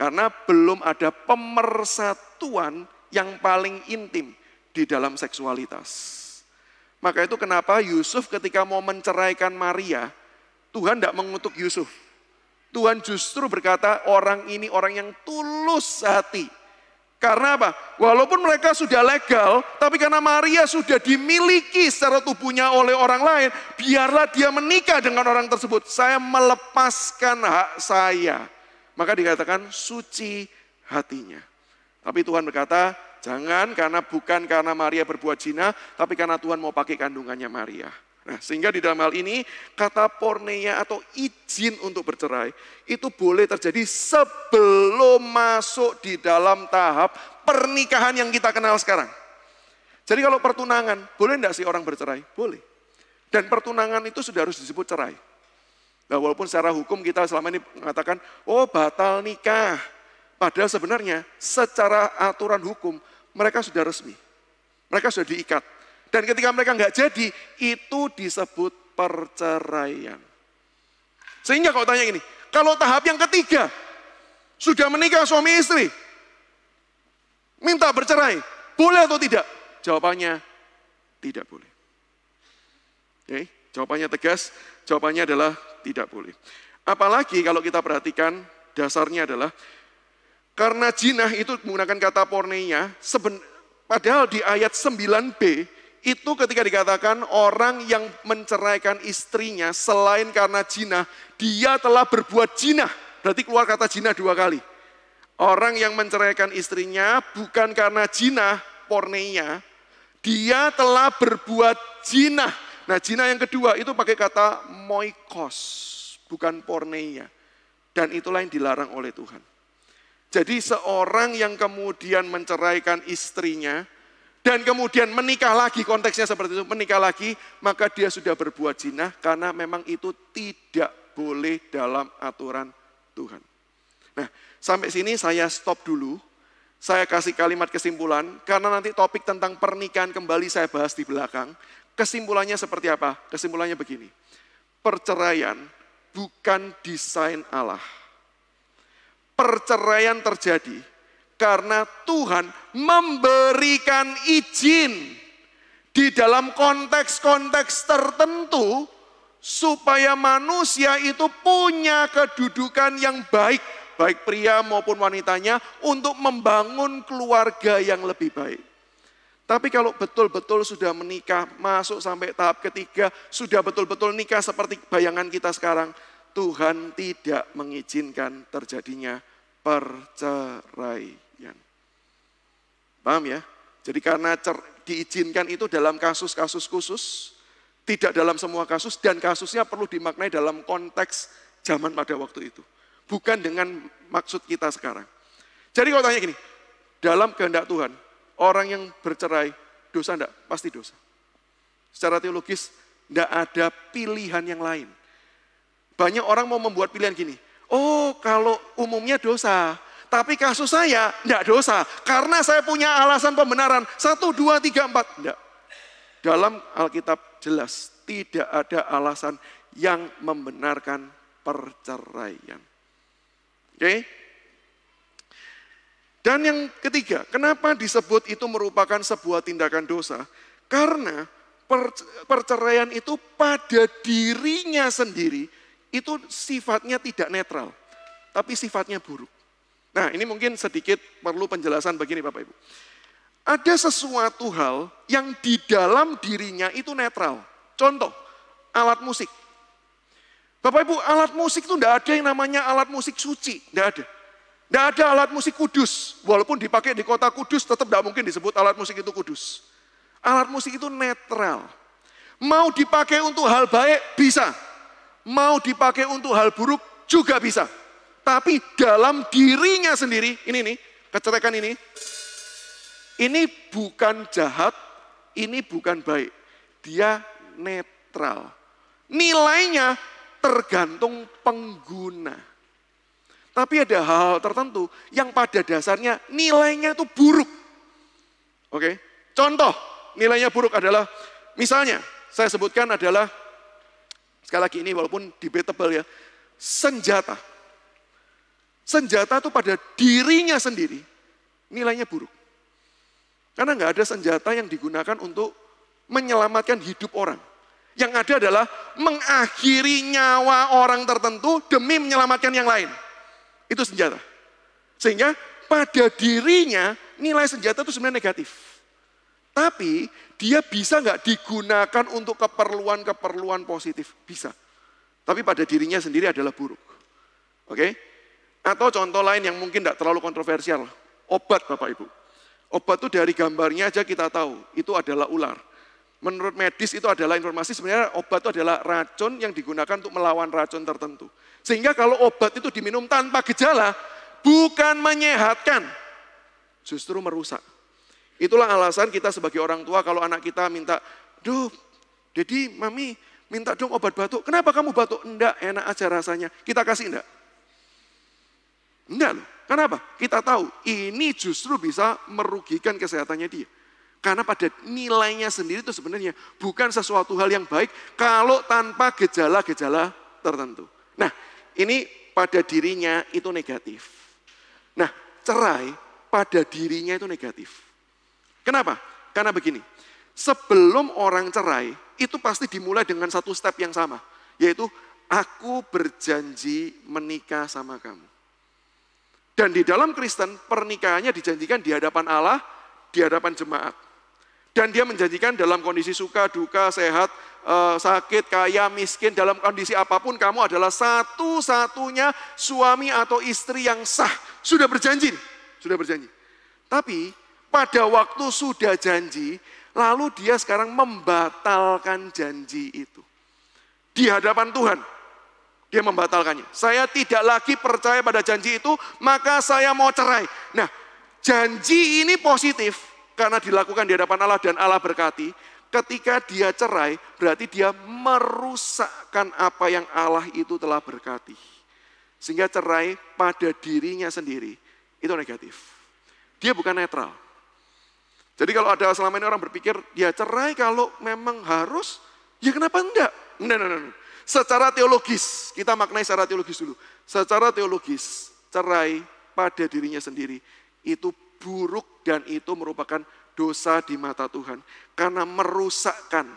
Karena belum ada pemersatuan yang paling intim di dalam seksualitas. Maka itu kenapa Yusuf ketika mau menceraikan Maria, Tuhan tidak mengutuk Yusuf. Tuhan justru berkata, orang ini orang yang tulus hati. Karena apa? Walaupun mereka sudah legal, tapi karena Maria sudah dimiliki secara tubuhnya oleh orang lain, biarlah dia menikah dengan orang tersebut. Saya melepaskan hak saya. Maka dikatakan suci hatinya. Tapi Tuhan berkata, jangan karena bukan karena Maria berbuat zina, tapi karena Tuhan mau pakai kandungannya Maria. Nah, sehingga di dalam hal ini kata porneia atau izin untuk bercerai itu boleh terjadi sebelum masuk di dalam tahap pernikahan yang kita kenal sekarang. Jadi kalau pertunangan, boleh enggak sih orang bercerai? Boleh. Dan pertunangan itu sudah harus disebut cerai. Nah, walaupun secara hukum kita selama ini mengatakan, oh batal nikah. Padahal sebenarnya secara aturan hukum mereka sudah resmi. Mereka sudah diikat dan ketika mereka nggak jadi, itu disebut perceraian. Sehingga kalau tanya ini, kalau tahap yang ketiga, sudah menikah suami istri, minta bercerai, boleh atau tidak? Jawabannya, tidak boleh. Oke, jawabannya tegas, jawabannya adalah tidak boleh. Apalagi kalau kita perhatikan, dasarnya adalah, karena jinah itu menggunakan kata porneia, seben, padahal di ayat 9b, itu ketika dikatakan orang yang menceraikan istrinya selain karena jina dia telah berbuat jina, Berarti keluar kata jina dua kali. Orang yang menceraikan istrinya bukan karena jina, porneia, dia telah berbuat jina. Nah jina yang kedua itu pakai kata moikos, bukan porneia. Dan itulah yang dilarang oleh Tuhan. Jadi seorang yang kemudian menceraikan istrinya, dan kemudian menikah lagi, konteksnya seperti itu, menikah lagi, maka dia sudah berbuat zina karena memang itu tidak boleh dalam aturan Tuhan. Nah, sampai sini saya stop dulu. Saya kasih kalimat kesimpulan, karena nanti topik tentang pernikahan kembali saya bahas di belakang. Kesimpulannya seperti apa? Kesimpulannya begini, perceraian bukan desain Allah. Perceraian terjadi karena Tuhan memberikan izin di dalam konteks-konteks tertentu supaya manusia itu punya kedudukan yang baik, baik pria maupun wanitanya untuk membangun keluarga yang lebih baik. Tapi kalau betul-betul sudah menikah, masuk sampai tahap ketiga, sudah betul-betul nikah seperti bayangan kita sekarang, Tuhan tidak mengizinkan terjadinya perceraian. Paham ya? Jadi karena cer- diizinkan itu dalam kasus-kasus khusus, tidak dalam semua kasus dan kasusnya perlu dimaknai dalam konteks zaman pada waktu itu. Bukan dengan maksud kita sekarang. Jadi kalau tanya gini, dalam kehendak Tuhan, orang yang bercerai dosa enggak? Pasti dosa. Secara teologis enggak ada pilihan yang lain. Banyak orang mau membuat pilihan gini, oh kalau umumnya dosa, tapi kasus saya tidak dosa. Karena saya punya alasan pembenaran. Satu, dua, tiga, empat. Tidak. Dalam Alkitab jelas tidak ada alasan yang membenarkan perceraian. Oke? Dan yang ketiga, kenapa disebut itu merupakan sebuah tindakan dosa? Karena perceraian itu pada dirinya sendiri itu sifatnya tidak netral, tapi sifatnya buruk. Nah ini mungkin sedikit perlu penjelasan begini Bapak Ibu. Ada sesuatu hal yang di dalam dirinya itu netral. Contoh, alat musik. Bapak Ibu, alat musik itu tidak ada yang namanya alat musik suci, tidak ada. Tidak ada alat musik kudus, walaupun dipakai di kota kudus tetap tidak mungkin disebut alat musik itu kudus. Alat musik itu netral. Mau dipakai untuk hal baik, bisa. Mau dipakai untuk hal buruk, juga bisa. Tapi dalam dirinya sendiri, ini nih, kecerekan ini, ini bukan jahat, ini bukan baik. Dia netral. Nilainya tergantung pengguna. Tapi ada hal tertentu yang pada dasarnya nilainya itu buruk. Oke, contoh nilainya buruk adalah misalnya saya sebutkan adalah sekali lagi ini walaupun debatable ya, senjata senjata itu pada dirinya sendiri nilainya buruk. Karena nggak ada senjata yang digunakan untuk menyelamatkan hidup orang. Yang ada adalah mengakhiri nyawa orang tertentu demi menyelamatkan yang lain. Itu senjata. Sehingga pada dirinya nilai senjata itu sebenarnya negatif. Tapi dia bisa nggak digunakan untuk keperluan-keperluan positif? Bisa. Tapi pada dirinya sendiri adalah buruk. Oke? Okay? Atau contoh lain yang mungkin tidak terlalu kontroversial, obat Bapak Ibu. Obat itu dari gambarnya aja kita tahu, itu adalah ular. Menurut medis itu adalah informasi sebenarnya obat itu adalah racun yang digunakan untuk melawan racun tertentu. Sehingga kalau obat itu diminum tanpa gejala, bukan menyehatkan, justru merusak. Itulah alasan kita sebagai orang tua kalau anak kita minta, duh, jadi mami minta dong obat batuk. Kenapa kamu batuk? Enggak, enak aja rasanya. Kita kasih enggak? Enggak loh. Kenapa? Kita tahu ini justru bisa merugikan kesehatannya dia. Karena pada nilainya sendiri itu sebenarnya bukan sesuatu hal yang baik kalau tanpa gejala-gejala tertentu. Nah, ini pada dirinya itu negatif. Nah, cerai pada dirinya itu negatif. Kenapa? Karena begini, sebelum orang cerai itu pasti dimulai dengan satu step yang sama, yaitu aku berjanji menikah sama kamu. Dan di dalam Kristen, pernikahannya dijanjikan di hadapan Allah, di hadapan jemaat. Dan dia menjanjikan dalam kondisi suka, duka, sehat, eh, sakit, kaya, miskin, dalam kondisi apapun kamu adalah satu-satunya suami atau istri yang sah. Sudah berjanji, sudah berjanji. Tapi pada waktu sudah janji, lalu dia sekarang membatalkan janji itu. Di hadapan Tuhan, dia membatalkannya. Saya tidak lagi percaya pada janji itu, maka saya mau cerai. Nah, janji ini positif karena dilakukan di hadapan Allah dan Allah berkati. Ketika dia cerai, berarti dia merusakkan apa yang Allah itu telah berkati. Sehingga cerai pada dirinya sendiri itu negatif. Dia bukan netral. Jadi kalau ada selama ini orang berpikir dia ya, cerai kalau memang harus, ya kenapa enggak? Enggak, enggak, enggak. Nah. Secara teologis, kita maknai secara teologis dulu. Secara teologis, cerai pada dirinya sendiri itu buruk dan itu merupakan dosa di mata Tuhan. Karena merusakkan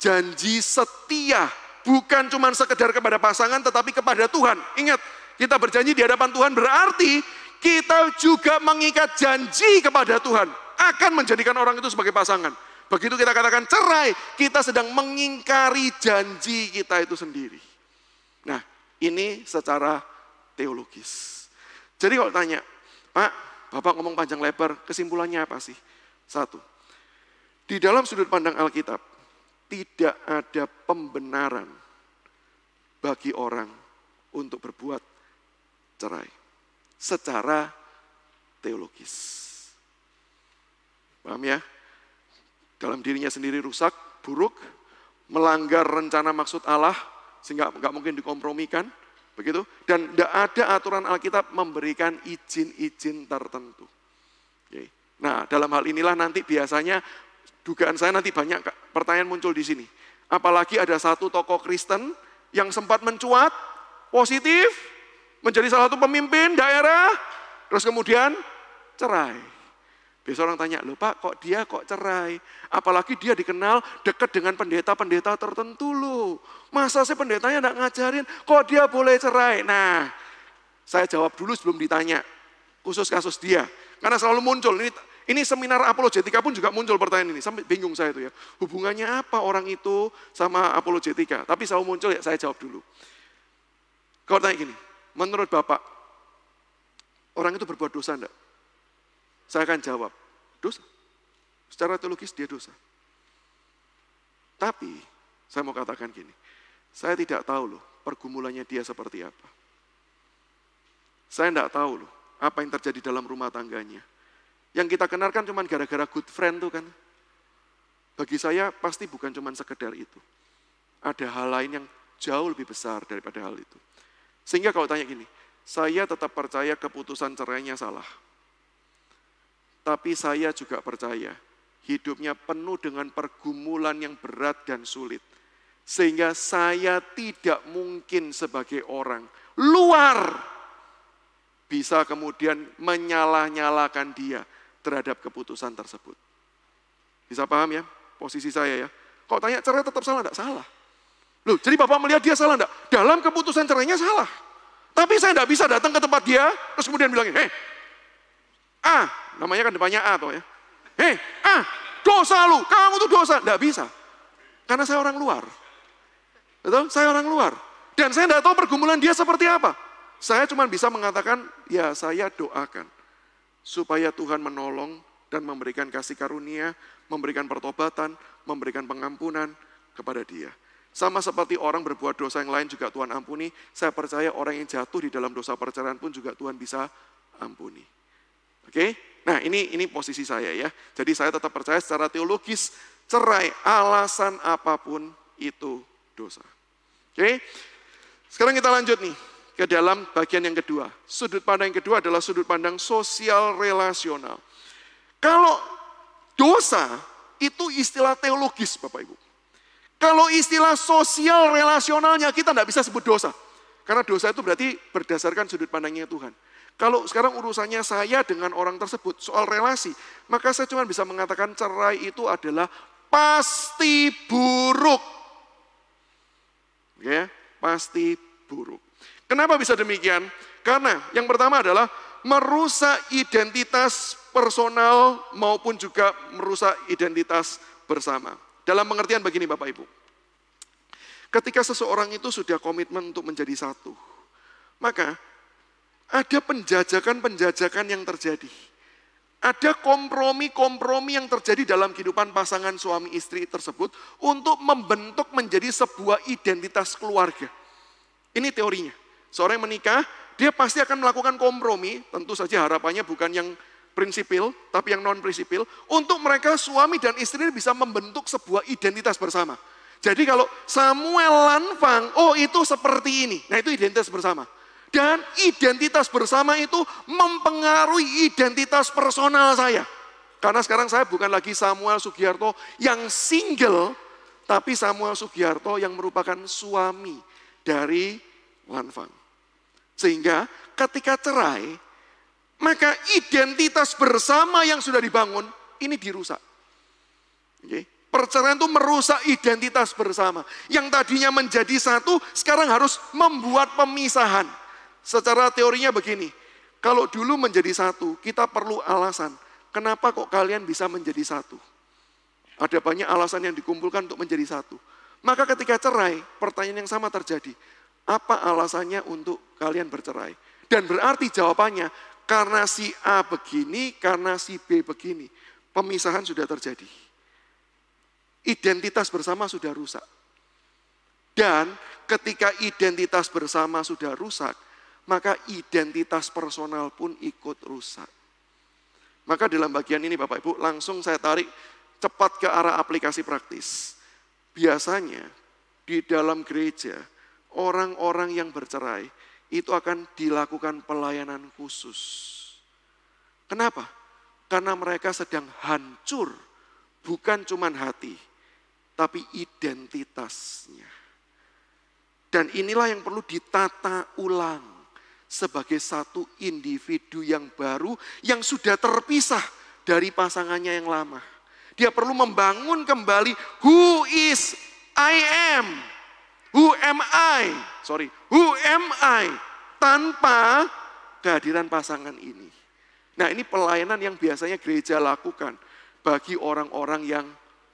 janji setia bukan cuma sekedar kepada pasangan tetapi kepada Tuhan. Ingat, kita berjanji di hadapan Tuhan berarti kita juga mengikat janji kepada Tuhan akan menjadikan orang itu sebagai pasangan. Begitu kita katakan cerai, kita sedang mengingkari janji kita itu sendiri. Nah, ini secara teologis. Jadi kalau tanya, Pak, Bapak ngomong panjang lebar, kesimpulannya apa sih? Satu, di dalam sudut pandang Alkitab, tidak ada pembenaran bagi orang untuk berbuat cerai secara teologis. Paham ya? dalam dirinya sendiri rusak, buruk, melanggar rencana maksud Allah, sehingga nggak mungkin dikompromikan, begitu. Dan tidak ada aturan Alkitab memberikan izin-izin tertentu. Nah, dalam hal inilah nanti biasanya dugaan saya nanti banyak pertanyaan muncul di sini. Apalagi ada satu tokoh Kristen yang sempat mencuat, positif, menjadi salah satu pemimpin daerah, terus kemudian cerai. Biasa orang tanya, loh Pak kok dia kok cerai? Apalagi dia dikenal dekat dengan pendeta-pendeta tertentu loh. Masa sih pendetanya enggak ngajarin, kok dia boleh cerai? Nah, saya jawab dulu sebelum ditanya, khusus kasus dia. Karena selalu muncul, ini ini seminar apologetika pun juga muncul pertanyaan ini. Sampai bingung saya itu ya. Hubungannya apa orang itu sama apologetika? Tapi selalu muncul ya saya jawab dulu. Kalau tanya gini, menurut Bapak, orang itu berbuat dosa enggak? Saya akan jawab, Dosa. Secara teologis dia dosa. Tapi saya mau katakan gini, saya tidak tahu loh pergumulannya dia seperti apa. Saya tidak tahu loh apa yang terjadi dalam rumah tangganya. Yang kita kenal kan cuma gara-gara good friend tuh kan. Bagi saya pasti bukan cuma sekedar itu. Ada hal lain yang jauh lebih besar daripada hal itu. Sehingga kalau tanya gini, saya tetap percaya keputusan cerainya salah. Tapi saya juga percaya, hidupnya penuh dengan pergumulan yang berat dan sulit. Sehingga saya tidak mungkin sebagai orang luar bisa kemudian menyalah-nyalakan dia terhadap keputusan tersebut. Bisa paham ya posisi saya ya? Kalau tanya cerai tetap salah, tidak salah. Loh, jadi Bapak melihat dia salah enggak? Dalam keputusan cerainya salah. Tapi saya enggak bisa datang ke tempat dia, terus kemudian bilangin, eh, hey, ah, Namanya kan depannya A toh ya. Hei, eh, A dosa lu, kamu tuh dosa. Tidak bisa. Karena saya orang luar. Betul? Saya orang luar. Dan saya tidak tahu pergumulan dia seperti apa. Saya cuma bisa mengatakan, ya saya doakan. Supaya Tuhan menolong dan memberikan kasih karunia, memberikan pertobatan, memberikan pengampunan kepada dia. Sama seperti orang berbuat dosa yang lain juga Tuhan ampuni, saya percaya orang yang jatuh di dalam dosa perceraian pun juga Tuhan bisa ampuni. Oke? Okay? Nah ini ini posisi saya ya. Jadi saya tetap percaya secara teologis cerai alasan apapun itu dosa. Oke, sekarang kita lanjut nih ke dalam bagian yang kedua. Sudut pandang yang kedua adalah sudut pandang sosial relasional. Kalau dosa itu istilah teologis Bapak Ibu. Kalau istilah sosial relasionalnya kita tidak bisa sebut dosa. Karena dosa itu berarti berdasarkan sudut pandangnya Tuhan. Kalau sekarang urusannya saya dengan orang tersebut soal relasi, maka saya cuma bisa mengatakan cerai itu adalah pasti buruk. Ya, pasti buruk. Kenapa bisa demikian? Karena yang pertama adalah merusak identitas personal maupun juga merusak identitas bersama. Dalam pengertian begini Bapak Ibu. Ketika seseorang itu sudah komitmen untuk menjadi satu, maka ada penjajakan-penjajakan yang terjadi. Ada kompromi-kompromi yang terjadi dalam kehidupan pasangan suami istri tersebut untuk membentuk menjadi sebuah identitas keluarga. Ini teorinya. Seorang yang menikah, dia pasti akan melakukan kompromi, tentu saja harapannya bukan yang prinsipil, tapi yang non-prinsipil, untuk mereka suami dan istri bisa membentuk sebuah identitas bersama. Jadi kalau Samuel Lanfang, oh itu seperti ini, nah itu identitas bersama. Dan identitas bersama itu mempengaruhi identitas personal saya. Karena sekarang saya bukan lagi Samuel Sugiharto yang single, tapi Samuel Sugiharto yang merupakan suami dari Wanfang. Sehingga ketika cerai, maka identitas bersama yang sudah dibangun ini dirusak. Okay. Perceraian itu merusak identitas bersama. Yang tadinya menjadi satu, sekarang harus membuat pemisahan. Secara teorinya begini, kalau dulu menjadi satu, kita perlu alasan. Kenapa kok kalian bisa menjadi satu? Ada banyak alasan yang dikumpulkan untuk menjadi satu. Maka ketika cerai, pertanyaan yang sama terjadi. Apa alasannya untuk kalian bercerai? Dan berarti jawabannya, karena si A begini, karena si B begini. Pemisahan sudah terjadi. Identitas bersama sudah rusak. Dan ketika identitas bersama sudah rusak, maka identitas personal pun ikut rusak. Maka dalam bagian ini Bapak Ibu langsung saya tarik cepat ke arah aplikasi praktis. Biasanya di dalam gereja orang-orang yang bercerai itu akan dilakukan pelayanan khusus. Kenapa? Karena mereka sedang hancur bukan cuman hati tapi identitasnya. Dan inilah yang perlu ditata ulang sebagai satu individu yang baru yang sudah terpisah dari pasangannya yang lama. Dia perlu membangun kembali who is I am. Who am I? Sorry, who am I? Tanpa kehadiran pasangan ini. Nah ini pelayanan yang biasanya gereja lakukan bagi orang-orang yang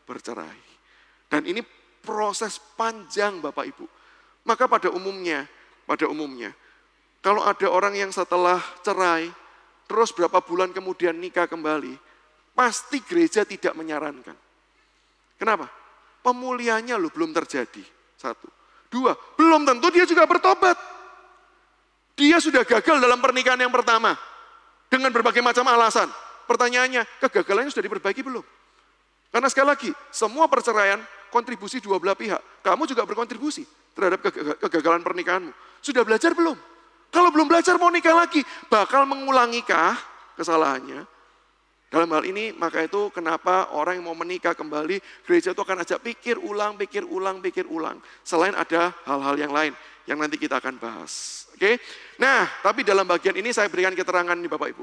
bercerai. Dan ini proses panjang Bapak Ibu. Maka pada umumnya, pada umumnya kalau ada orang yang setelah cerai, terus berapa bulan kemudian nikah kembali, pasti gereja tidak menyarankan. Kenapa? Pemulihannya lo belum terjadi. Satu. Dua, belum tentu dia juga bertobat. Dia sudah gagal dalam pernikahan yang pertama. Dengan berbagai macam alasan. Pertanyaannya, kegagalannya sudah diperbaiki belum? Karena sekali lagi, semua perceraian kontribusi dua belah pihak. Kamu juga berkontribusi terhadap kegagalan pernikahanmu. Sudah belajar belum? Kalau belum belajar mau nikah lagi, bakal mengulangi kah kesalahannya? Dalam hal ini, maka itu kenapa orang yang mau menikah kembali, gereja itu akan ajak pikir ulang, pikir ulang, pikir ulang. Selain ada hal-hal yang lain yang nanti kita akan bahas. Oke? Nah, tapi dalam bagian ini saya berikan keterangan nih Bapak Ibu.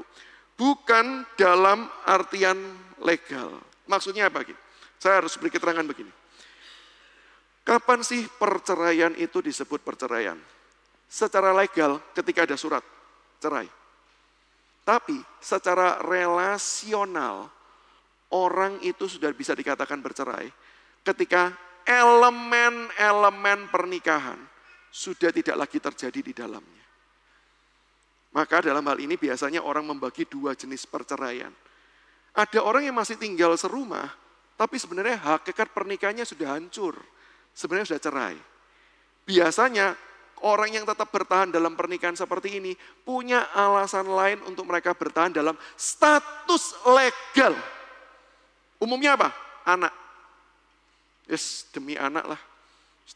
Bukan dalam artian legal. Maksudnya apa? Gini? Saya harus beri keterangan begini. Kapan sih perceraian itu disebut perceraian? secara legal ketika ada surat cerai. Tapi secara relasional orang itu sudah bisa dikatakan bercerai ketika elemen-elemen pernikahan sudah tidak lagi terjadi di dalamnya. Maka dalam hal ini biasanya orang membagi dua jenis perceraian. Ada orang yang masih tinggal serumah, tapi sebenarnya hakikat pernikahannya sudah hancur. Sebenarnya sudah cerai. Biasanya Orang yang tetap bertahan dalam pernikahan seperti ini punya alasan lain untuk mereka bertahan dalam status legal. Umumnya apa? Anak. Yes, demi anak lah.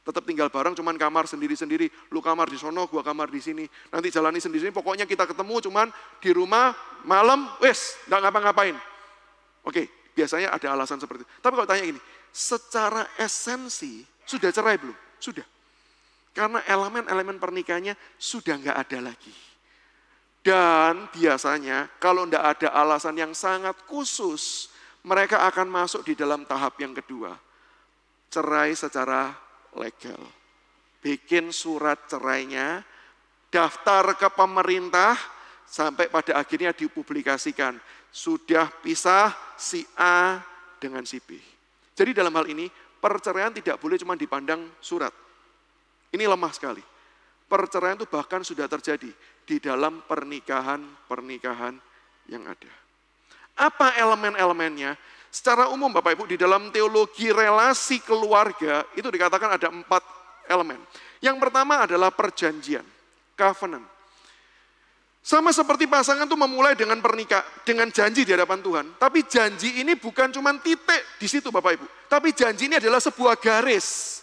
Tetap tinggal bareng cuman kamar sendiri-sendiri. Lu kamar di sono, gua kamar di sini. Nanti jalani sendiri, sendiri pokoknya kita ketemu cuman di rumah malam, wes, nggak ngapa-ngapain. Oke, biasanya ada alasan seperti itu. Tapi kalau tanya gini, secara esensi sudah cerai belum? Sudah. Karena elemen-elemen pernikahannya sudah nggak ada lagi. Dan biasanya kalau tidak ada alasan yang sangat khusus, mereka akan masuk di dalam tahap yang kedua. Cerai secara legal. Bikin surat cerainya, daftar ke pemerintah, sampai pada akhirnya dipublikasikan. Sudah pisah si A dengan si B. Jadi dalam hal ini, perceraian tidak boleh cuma dipandang surat ini lemah sekali. Perceraian itu bahkan sudah terjadi di dalam pernikahan-pernikahan yang ada. Apa elemen-elemennya? Secara umum Bapak Ibu di dalam teologi relasi keluarga itu dikatakan ada empat elemen. Yang pertama adalah perjanjian, covenant. Sama seperti pasangan itu memulai dengan pernikah, dengan janji di hadapan Tuhan. Tapi janji ini bukan cuma titik di situ Bapak Ibu. Tapi janji ini adalah sebuah garis.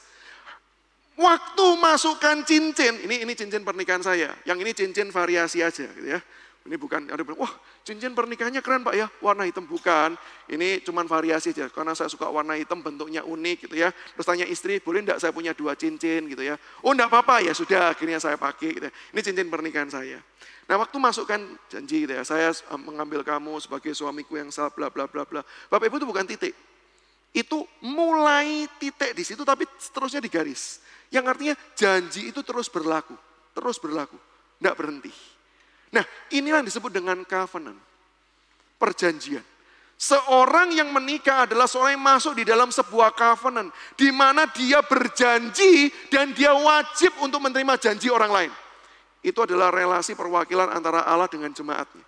Waktu masukkan cincin, ini ini cincin pernikahan saya, yang ini cincin variasi aja gitu ya. Ini bukan ada bilang, wah cincin pernikahannya keren pak ya, warna hitam bukan. Ini cuman variasi aja, karena saya suka warna hitam bentuknya unik gitu ya. Terus tanya istri, boleh enggak saya punya dua cincin gitu ya. Oh enggak apa-apa ya sudah, akhirnya saya pakai gitu ya. Ini cincin pernikahan saya. Nah waktu masukkan janji gitu ya, saya eh, mengambil kamu sebagai suamiku yang sah bla bla bla bla. Bapak ibu itu bukan titik, itu mulai titik di situ tapi seterusnya digaris. Yang artinya janji itu terus berlaku. Terus berlaku. Tidak berhenti. Nah inilah yang disebut dengan covenant. Perjanjian. Seorang yang menikah adalah seorang yang masuk di dalam sebuah covenant. di mana dia berjanji dan dia wajib untuk menerima janji orang lain. Itu adalah relasi perwakilan antara Allah dengan jemaatnya.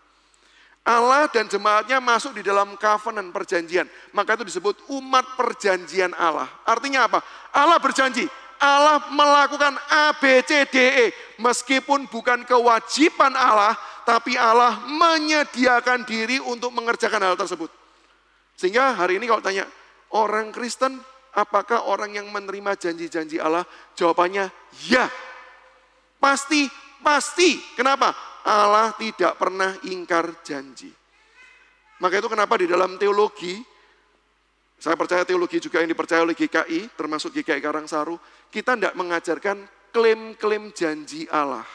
Allah dan jemaatnya masuk di dalam covenant perjanjian. Maka itu disebut umat perjanjian Allah. Artinya apa? Allah berjanji, Allah melakukan A, B, C, D, E. Meskipun bukan kewajiban Allah, tapi Allah menyediakan diri untuk mengerjakan hal tersebut. Sehingga hari ini kalau tanya, orang Kristen apakah orang yang menerima janji-janji Allah? Jawabannya ya. Pasti, pasti. Kenapa? Allah tidak pernah ingkar janji. Maka itu kenapa di dalam teologi saya percaya teologi juga yang dipercaya oleh GKI, termasuk GKI Karangsaru, kita tidak mengajarkan klaim-klaim janji Allah.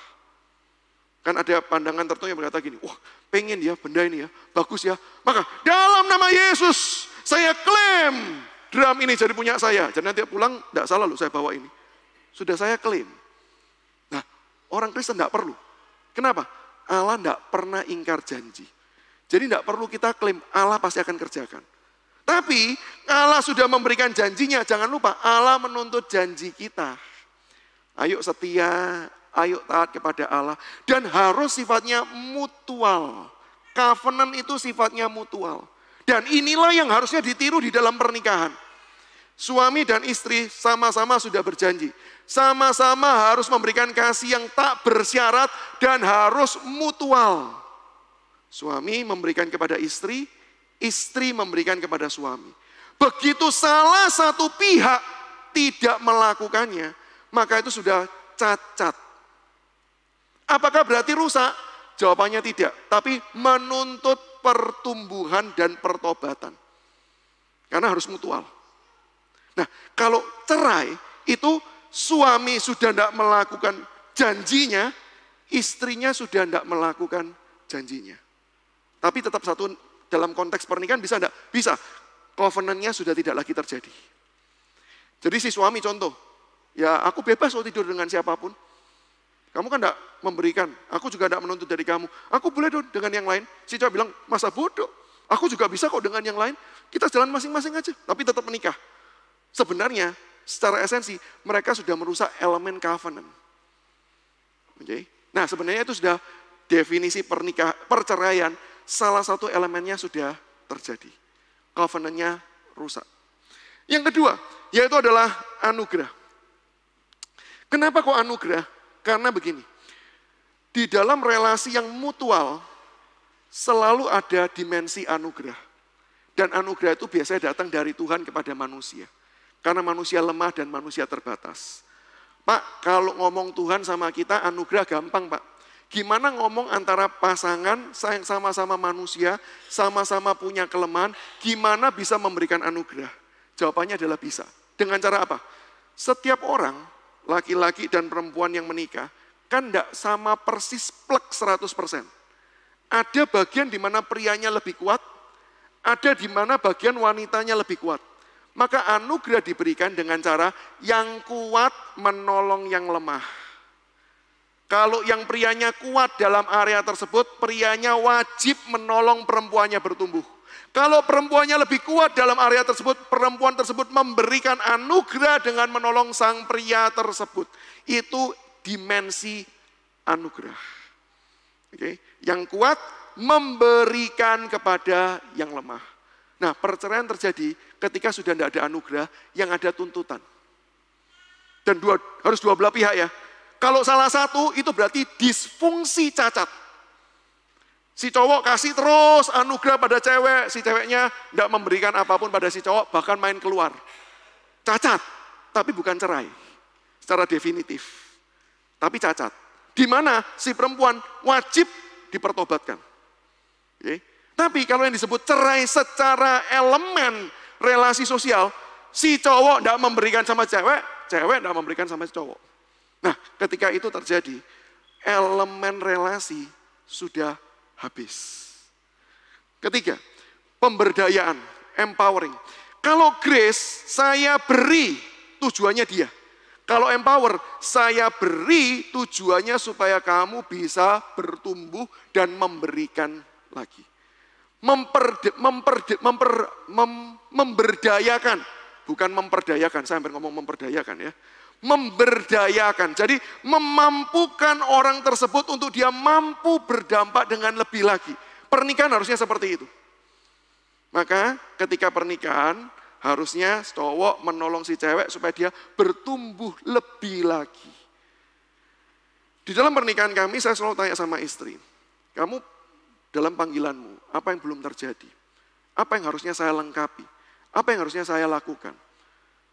Kan ada pandangan tertentu yang berkata gini, wah pengen ya benda ini ya, bagus ya. Maka dalam nama Yesus saya klaim drum ini jadi punya saya. Jadi nanti pulang tidak salah loh saya bawa ini. Sudah saya klaim. Nah orang Kristen tidak perlu. Kenapa? Allah tidak pernah ingkar janji. Jadi tidak perlu kita klaim Allah pasti akan kerjakan. Tapi Allah sudah memberikan janjinya, jangan lupa Allah menuntut janji kita. Ayo setia, ayo taat kepada Allah. Dan harus sifatnya mutual. Covenant itu sifatnya mutual. Dan inilah yang harusnya ditiru di dalam pernikahan. Suami dan istri sama-sama sudah berjanji. Sama-sama harus memberikan kasih yang tak bersyarat dan harus mutual. Suami memberikan kepada istri, istri memberikan kepada suami. Begitu salah satu pihak tidak melakukannya, maka itu sudah cacat. Apakah berarti rusak? Jawabannya tidak, tapi menuntut pertumbuhan dan pertobatan. Karena harus mutual. Nah, kalau cerai itu suami sudah tidak melakukan janjinya, istrinya sudah tidak melakukan janjinya. Tapi tetap satu dalam konteks pernikahan bisa enggak? Bisa. Covenantnya sudah tidak lagi terjadi. Jadi si suami contoh, ya aku bebas mau tidur dengan siapapun. Kamu kan enggak memberikan, aku juga enggak menuntut dari kamu. Aku boleh dong dengan yang lain. Si cowok bilang, masa bodoh? Aku juga bisa kok dengan yang lain. Kita jalan masing-masing aja, tapi tetap menikah. Sebenarnya, secara esensi, mereka sudah merusak elemen covenant. Okay. Nah, sebenarnya itu sudah definisi pernikah, perceraian salah satu elemennya sudah terjadi. Covenant-nya rusak. Yang kedua, yaitu adalah anugerah. Kenapa kok anugerah? Karena begini, di dalam relasi yang mutual selalu ada dimensi anugerah. Dan anugerah itu biasanya datang dari Tuhan kepada manusia. Karena manusia lemah dan manusia terbatas. Pak, kalau ngomong Tuhan sama kita anugerah gampang pak. Gimana ngomong antara pasangan yang sama-sama manusia, sama-sama punya kelemahan, gimana bisa memberikan anugerah? Jawabannya adalah bisa. Dengan cara apa? Setiap orang, laki-laki dan perempuan yang menikah, kan tidak sama persis plek 100%. Ada bagian di mana prianya lebih kuat, ada di mana bagian wanitanya lebih kuat. Maka anugerah diberikan dengan cara yang kuat menolong yang lemah. Kalau yang prianya kuat dalam area tersebut, prianya wajib menolong perempuannya bertumbuh. Kalau perempuannya lebih kuat dalam area tersebut, perempuan tersebut memberikan anugerah dengan menolong sang pria tersebut. Itu dimensi anugerah. Oke, yang kuat memberikan kepada yang lemah. Nah, perceraian terjadi ketika sudah tidak ada anugerah, yang ada tuntutan. Dan dua, harus dua belah pihak ya. Kalau salah satu itu berarti disfungsi cacat. Si cowok kasih terus anugerah pada cewek, si ceweknya tidak memberikan apapun pada si cowok, bahkan main keluar. Cacat, tapi bukan cerai secara definitif. Tapi cacat. Di mana si perempuan wajib dipertobatkan. Okay. Tapi kalau yang disebut cerai secara elemen relasi sosial, si cowok tidak memberikan sama cewek, cewek tidak memberikan sama si cowok. Nah, ketika itu terjadi, elemen relasi sudah habis. Ketiga, pemberdayaan, empowering. Kalau grace, saya beri tujuannya dia. Kalau empower, saya beri tujuannya supaya kamu bisa bertumbuh dan memberikan lagi. Memperde, memperde, memper, mem, memberdayakan, bukan memperdayakan, saya hampir ngomong memperdayakan ya memberdayakan. Jadi memampukan orang tersebut untuk dia mampu berdampak dengan lebih lagi. Pernikahan harusnya seperti itu. Maka ketika pernikahan harusnya cowok menolong si cewek supaya dia bertumbuh lebih lagi. Di dalam pernikahan kami saya selalu tanya sama istri, kamu dalam panggilanmu, apa yang belum terjadi? Apa yang harusnya saya lengkapi? Apa yang harusnya saya lakukan?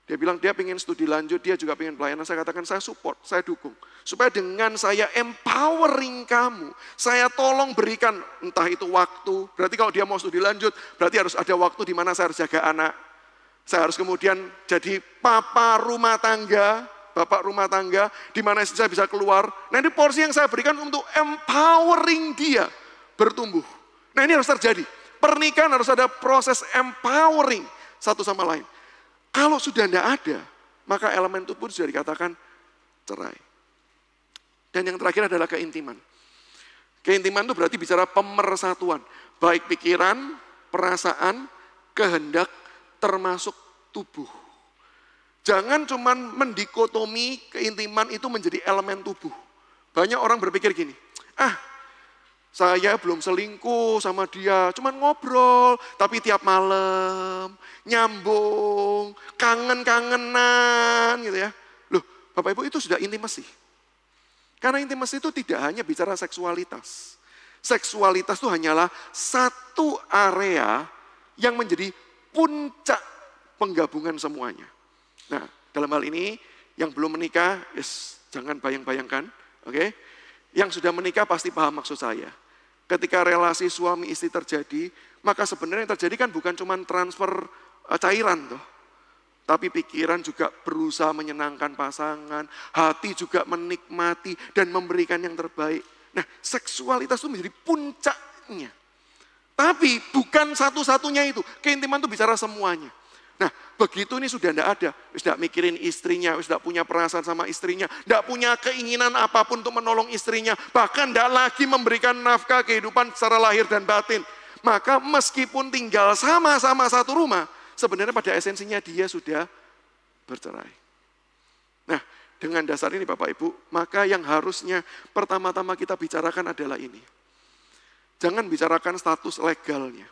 Dia bilang dia pengen studi lanjut, dia juga pengen pelayanan. Saya katakan saya support, saya dukung. Supaya dengan saya empowering kamu, saya tolong berikan entah itu waktu. Berarti kalau dia mau studi lanjut, berarti harus ada waktu di mana saya harus jaga anak. Saya harus kemudian jadi papa rumah tangga, bapak rumah tangga, di mana saya bisa keluar. Nah ini porsi yang saya berikan untuk empowering dia bertumbuh. Nah ini harus terjadi. Pernikahan harus ada proses empowering satu sama lain. Kalau sudah tidak ada, maka elemen itu pun sudah dikatakan cerai. Dan yang terakhir adalah keintiman. Keintiman itu berarti bicara pemersatuan. Baik pikiran, perasaan, kehendak, termasuk tubuh. Jangan cuma mendikotomi keintiman itu menjadi elemen tubuh. Banyak orang berpikir gini, ah saya belum selingkuh sama dia, cuman ngobrol, tapi tiap malam nyambung, kangen-kangenan gitu ya. Loh, Bapak Ibu itu sudah intimasi. Karena intimasi itu tidak hanya bicara seksualitas. Seksualitas itu hanyalah satu area yang menjadi puncak penggabungan semuanya. Nah, dalam hal ini yang belum menikah, yes, jangan bayang-bayangkan, oke? Okay? Yang sudah menikah pasti paham maksud saya ketika relasi suami istri terjadi, maka sebenarnya yang terjadi kan bukan cuma transfer eh, cairan tuh. Tapi pikiran juga berusaha menyenangkan pasangan, hati juga menikmati dan memberikan yang terbaik. Nah, seksualitas itu menjadi puncaknya. Tapi bukan satu-satunya itu. Keintiman itu bicara semuanya. Nah, begitu ini sudah tidak ada. Sudah mikirin istrinya, sudah punya perasaan sama istrinya. Tidak punya keinginan apapun untuk menolong istrinya. Bahkan tidak lagi memberikan nafkah kehidupan secara lahir dan batin. Maka meskipun tinggal sama-sama satu rumah, sebenarnya pada esensinya dia sudah bercerai. Nah, dengan dasar ini Bapak Ibu, maka yang harusnya pertama-tama kita bicarakan adalah ini. Jangan bicarakan status legalnya.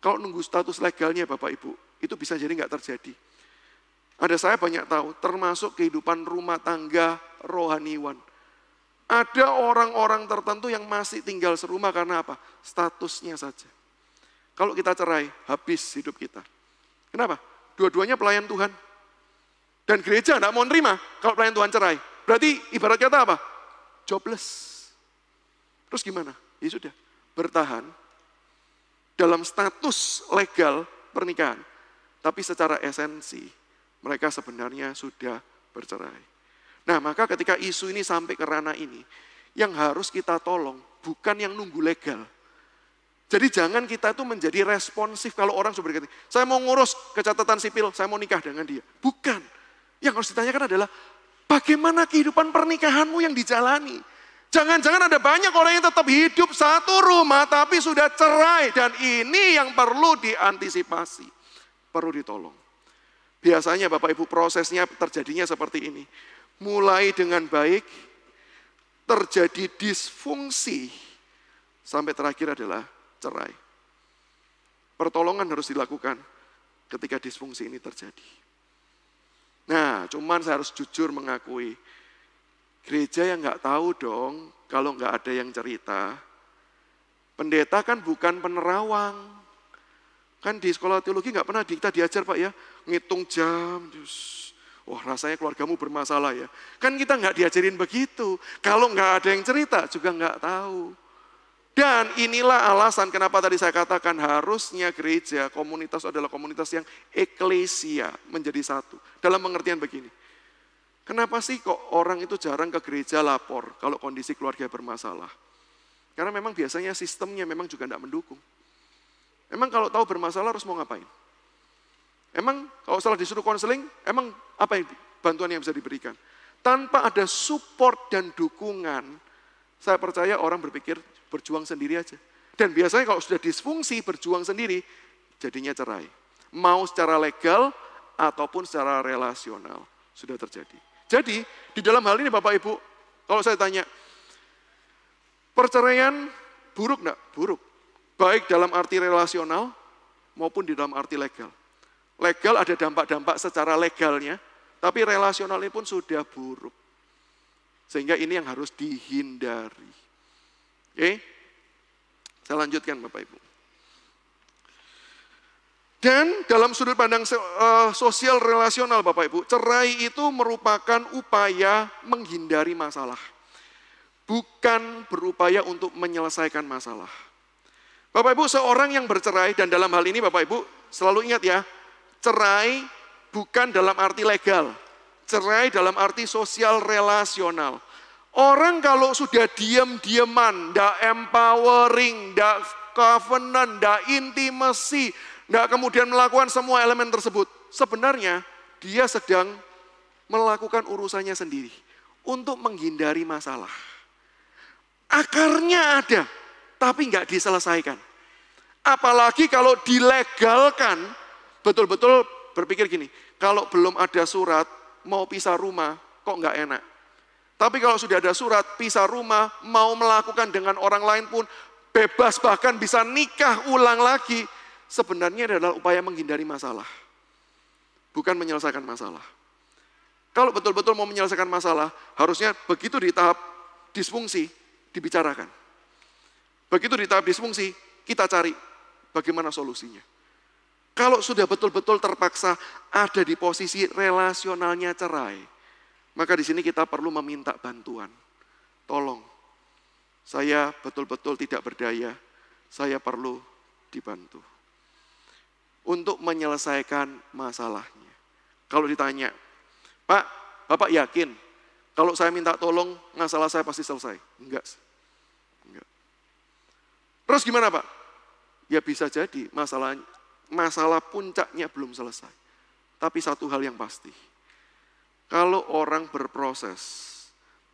Kalau nunggu status legalnya Bapak Ibu, itu bisa jadi nggak terjadi. Ada saya banyak tahu, termasuk kehidupan rumah tangga rohaniwan. Ada orang-orang tertentu yang masih tinggal serumah karena apa? Statusnya saja. Kalau kita cerai, habis hidup kita. Kenapa? Dua-duanya pelayan Tuhan. Dan gereja tidak mau nerima kalau pelayan Tuhan cerai. Berarti ibarat kata apa? Jobless. Terus gimana? Ya sudah, bertahan dalam status legal pernikahan. Tapi secara esensi, mereka sebenarnya sudah bercerai. Nah, maka ketika isu ini sampai ke ranah ini, yang harus kita tolong bukan yang nunggu legal. Jadi jangan kita itu menjadi responsif kalau orang sudah berkata, saya mau ngurus kecatatan sipil, saya mau nikah dengan dia. Bukan. Yang harus ditanyakan adalah, bagaimana kehidupan pernikahanmu yang dijalani? Jangan-jangan ada banyak orang yang tetap hidup satu rumah tapi sudah cerai. Dan ini yang perlu diantisipasi perlu ditolong. Biasanya Bapak Ibu prosesnya terjadinya seperti ini. Mulai dengan baik, terjadi disfungsi, sampai terakhir adalah cerai. Pertolongan harus dilakukan ketika disfungsi ini terjadi. Nah, cuman saya harus jujur mengakui, gereja yang nggak tahu dong kalau nggak ada yang cerita, pendeta kan bukan penerawang, Kan di sekolah teologi nggak pernah kita diajar Pak ya, ngitung jam. terus Wah rasanya keluargamu bermasalah ya. Kan kita nggak diajarin begitu. Kalau nggak ada yang cerita juga nggak tahu. Dan inilah alasan kenapa tadi saya katakan harusnya gereja, komunitas adalah komunitas yang eklesia menjadi satu. Dalam pengertian begini, kenapa sih kok orang itu jarang ke gereja lapor kalau kondisi keluarga bermasalah? Karena memang biasanya sistemnya memang juga tidak mendukung. Emang kalau tahu bermasalah harus mau ngapain? Emang kalau salah disuruh konseling, emang apa yang bantuan yang bisa diberikan? Tanpa ada support dan dukungan, saya percaya orang berpikir berjuang sendiri aja. Dan biasanya kalau sudah disfungsi berjuang sendiri, jadinya cerai. Mau secara legal ataupun secara relasional sudah terjadi. Jadi di dalam hal ini Bapak Ibu, kalau saya tanya, perceraian buruk enggak? Buruk. Baik dalam arti relasional maupun di dalam arti legal. Legal ada dampak-dampak secara legalnya, tapi relasionalnya pun sudah buruk. Sehingga ini yang harus dihindari. Oke? Saya lanjutkan Bapak Ibu. Dan dalam sudut pandang eh, sosial relasional Bapak Ibu, cerai itu merupakan upaya menghindari masalah. Bukan berupaya untuk menyelesaikan masalah. Bapak Ibu, seorang yang bercerai, dan dalam hal ini Bapak Ibu, selalu ingat ya, cerai bukan dalam arti legal, cerai dalam arti sosial relasional. Orang kalau sudah diam-diaman, tidak empowering, tidak covenant, tidak intimasi, tidak kemudian melakukan semua elemen tersebut, sebenarnya dia sedang melakukan urusannya sendiri untuk menghindari masalah. Akarnya ada, tapi nggak diselesaikan. Apalagi kalau dilegalkan, betul-betul berpikir gini, kalau belum ada surat, mau pisah rumah, kok nggak enak. Tapi kalau sudah ada surat, pisah rumah, mau melakukan dengan orang lain pun, bebas bahkan bisa nikah ulang lagi, sebenarnya adalah upaya menghindari masalah. Bukan menyelesaikan masalah. Kalau betul-betul mau menyelesaikan masalah, harusnya begitu di tahap disfungsi, dibicarakan. Begitu di tahap disfungsi, kita cari bagaimana solusinya. Kalau sudah betul-betul terpaksa ada di posisi relasionalnya cerai, maka di sini kita perlu meminta bantuan. Tolong, saya betul-betul tidak berdaya, saya perlu dibantu. Untuk menyelesaikan masalahnya. Kalau ditanya, Pak, Bapak yakin kalau saya minta tolong, masalah saya pasti selesai? Enggak. Terus gimana Pak? Ya bisa jadi masalah masalah puncaknya belum selesai. Tapi satu hal yang pasti. Kalau orang berproses,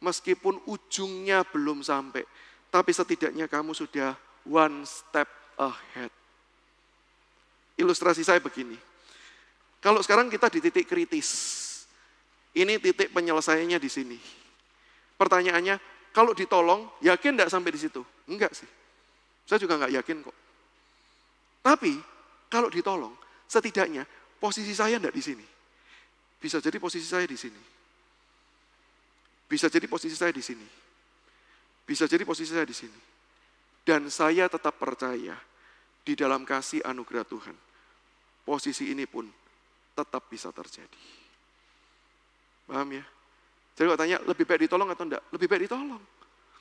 meskipun ujungnya belum sampai, tapi setidaknya kamu sudah one step ahead. Ilustrasi saya begini. Kalau sekarang kita di titik kritis. Ini titik penyelesaiannya di sini. Pertanyaannya, kalau ditolong, yakin tidak sampai di situ? Enggak sih. Saya juga nggak yakin kok. Tapi kalau ditolong, setidaknya posisi saya enggak di sini. Bisa jadi posisi saya di sini. Bisa jadi posisi saya di sini. Bisa jadi posisi saya di sini. Dan saya tetap percaya di dalam kasih anugerah Tuhan. Posisi ini pun tetap bisa terjadi. Paham ya? Jadi kalau tanya lebih baik ditolong atau enggak? Lebih baik ditolong.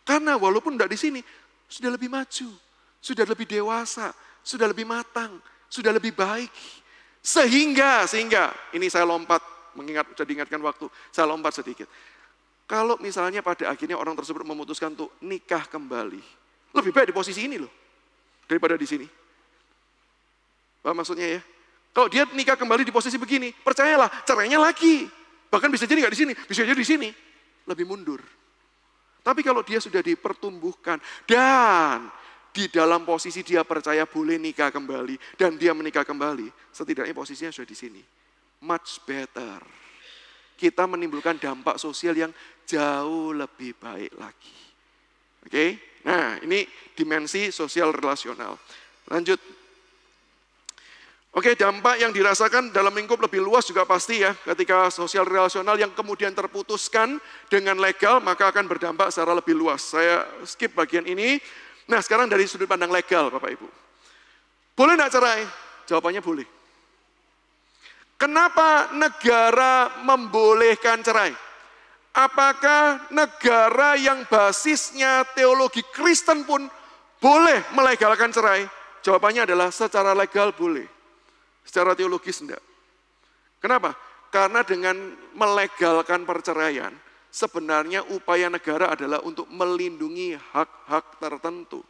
Karena walaupun enggak di sini, sudah lebih maju sudah lebih dewasa, sudah lebih matang, sudah lebih baik. Sehingga, sehingga, ini saya lompat, mengingat, sudah diingatkan waktu, saya lompat sedikit. Kalau misalnya pada akhirnya orang tersebut memutuskan untuk nikah kembali, lebih baik di posisi ini loh, daripada di sini. apa maksudnya ya? Kalau dia nikah kembali di posisi begini, percayalah, cerainya lagi. Bahkan bisa jadi nggak di sini, bisa jadi di sini. Lebih mundur. Tapi kalau dia sudah dipertumbuhkan dan di dalam posisi dia percaya boleh nikah kembali dan dia menikah kembali, setidaknya posisinya sudah di sini. Much better. Kita menimbulkan dampak sosial yang jauh lebih baik lagi. Oke? Okay? Nah, ini dimensi sosial relasional. Lanjut. Oke, okay, dampak yang dirasakan dalam lingkup lebih luas juga pasti ya. Ketika sosial relasional yang kemudian terputuskan dengan legal, maka akan berdampak secara lebih luas. Saya skip bagian ini. Nah sekarang dari sudut pandang legal Bapak Ibu. Boleh tidak cerai? Jawabannya boleh. Kenapa negara membolehkan cerai? Apakah negara yang basisnya teologi Kristen pun boleh melegalkan cerai? Jawabannya adalah secara legal boleh. Secara teologis enggak. Kenapa? Karena dengan melegalkan perceraian, Sebenarnya upaya negara adalah untuk melindungi hak-hak tertentu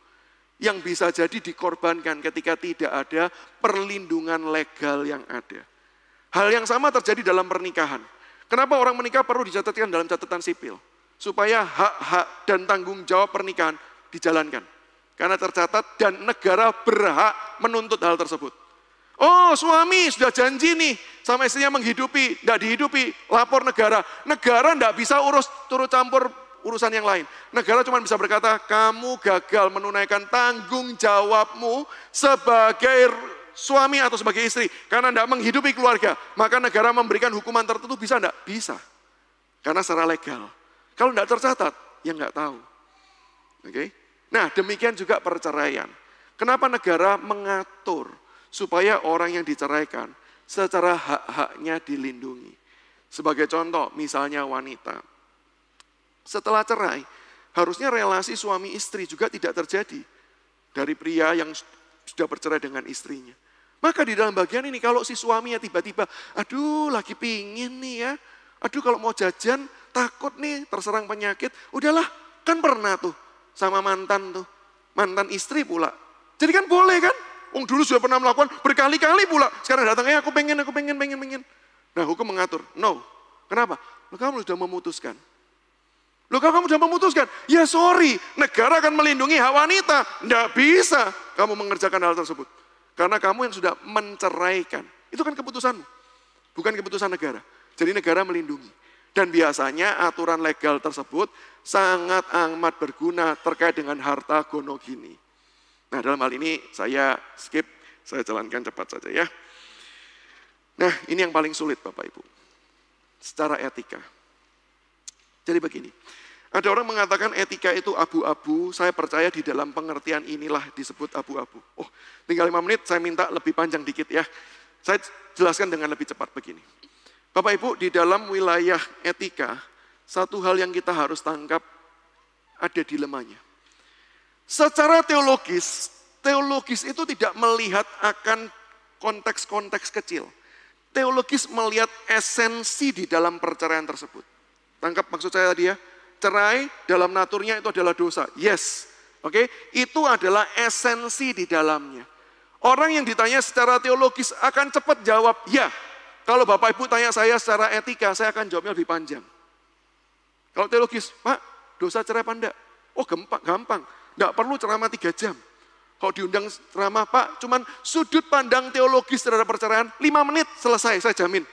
yang bisa jadi dikorbankan ketika tidak ada perlindungan legal yang ada. Hal yang sama terjadi dalam pernikahan. Kenapa orang menikah perlu dicatatkan dalam catatan sipil? Supaya hak-hak dan tanggung jawab pernikahan dijalankan. Karena tercatat dan negara berhak menuntut hal tersebut. Oh suami sudah janji nih sama istrinya menghidupi, tidak dihidupi, lapor negara. Negara tidak bisa urus turut campur urusan yang lain. Negara cuma bisa berkata, kamu gagal menunaikan tanggung jawabmu sebagai suami atau sebagai istri. Karena tidak menghidupi keluarga. Maka negara memberikan hukuman tertentu, bisa tidak? Bisa. Karena secara legal. Kalau tidak tercatat, ya nggak tahu. Oke? Okay? Nah, demikian juga perceraian. Kenapa negara mengatur? supaya orang yang diceraikan secara hak-haknya dilindungi. Sebagai contoh, misalnya wanita. Setelah cerai, harusnya relasi suami istri juga tidak terjadi dari pria yang sudah bercerai dengan istrinya. Maka di dalam bagian ini kalau si suaminya tiba-tiba, aduh lagi pingin nih ya, aduh kalau mau jajan takut nih terserang penyakit, udahlah kan pernah tuh sama mantan tuh, mantan istri pula. Jadi kan boleh kan? Wong dulu sudah pernah melakukan berkali-kali pula. Sekarang datang, eh aku pengen, aku pengen, pengen, pengen. Nah hukum mengatur, no. Kenapa? kamu sudah memutuskan. Loh kamu sudah memutuskan, ya sorry, negara akan melindungi hak wanita. Tidak bisa kamu mengerjakan hal tersebut. Karena kamu yang sudah menceraikan. Itu kan keputusanmu, bukan keputusan negara. Jadi negara melindungi. Dan biasanya aturan legal tersebut sangat amat berguna terkait dengan harta gono gini. Nah dalam hal ini saya skip, saya jalankan cepat saja ya. Nah ini yang paling sulit Bapak Ibu. Secara etika. Jadi begini, ada orang mengatakan etika itu abu-abu, saya percaya di dalam pengertian inilah disebut abu-abu. Oh, tinggal lima menit, saya minta lebih panjang dikit ya. Saya jelaskan dengan lebih cepat begini. Bapak Ibu, di dalam wilayah etika, satu hal yang kita harus tangkap ada dilemanya. Secara teologis, teologis itu tidak melihat akan konteks-konteks kecil. Teologis melihat esensi di dalam perceraian tersebut. Tangkap maksud saya tadi ya. Cerai dalam naturnya itu adalah dosa. Yes. Oke, okay? itu adalah esensi di dalamnya. Orang yang ditanya secara teologis akan cepat jawab, ya. Kalau Bapak Ibu tanya saya secara etika, saya akan jawabnya lebih panjang. Kalau teologis, Pak, dosa cerai apa Oh, gampang, gampang. Nggak perlu ceramah tiga jam. Kalau diundang ceramah Pak, cuman sudut pandang teologis terhadap perceraian, lima menit selesai, saya jamin.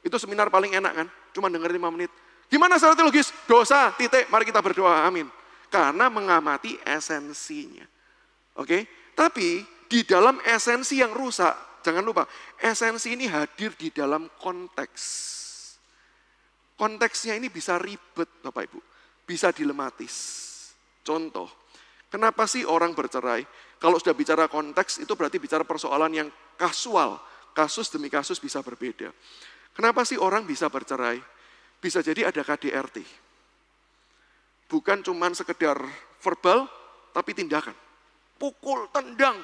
Itu seminar paling enak kan, cuman dengar lima menit. Gimana secara teologis? Dosa, titik, mari kita berdoa, amin. Karena mengamati esensinya. Oke, tapi di dalam esensi yang rusak, jangan lupa, esensi ini hadir di dalam konteks. Konteksnya ini bisa ribet Bapak Ibu, bisa dilematis. Contoh, Kenapa sih orang bercerai? Kalau sudah bicara konteks itu berarti bicara persoalan yang kasual. Kasus demi kasus bisa berbeda. Kenapa sih orang bisa bercerai? Bisa jadi ada KDRT. Bukan cuman sekedar verbal, tapi tindakan. Pukul, tendang,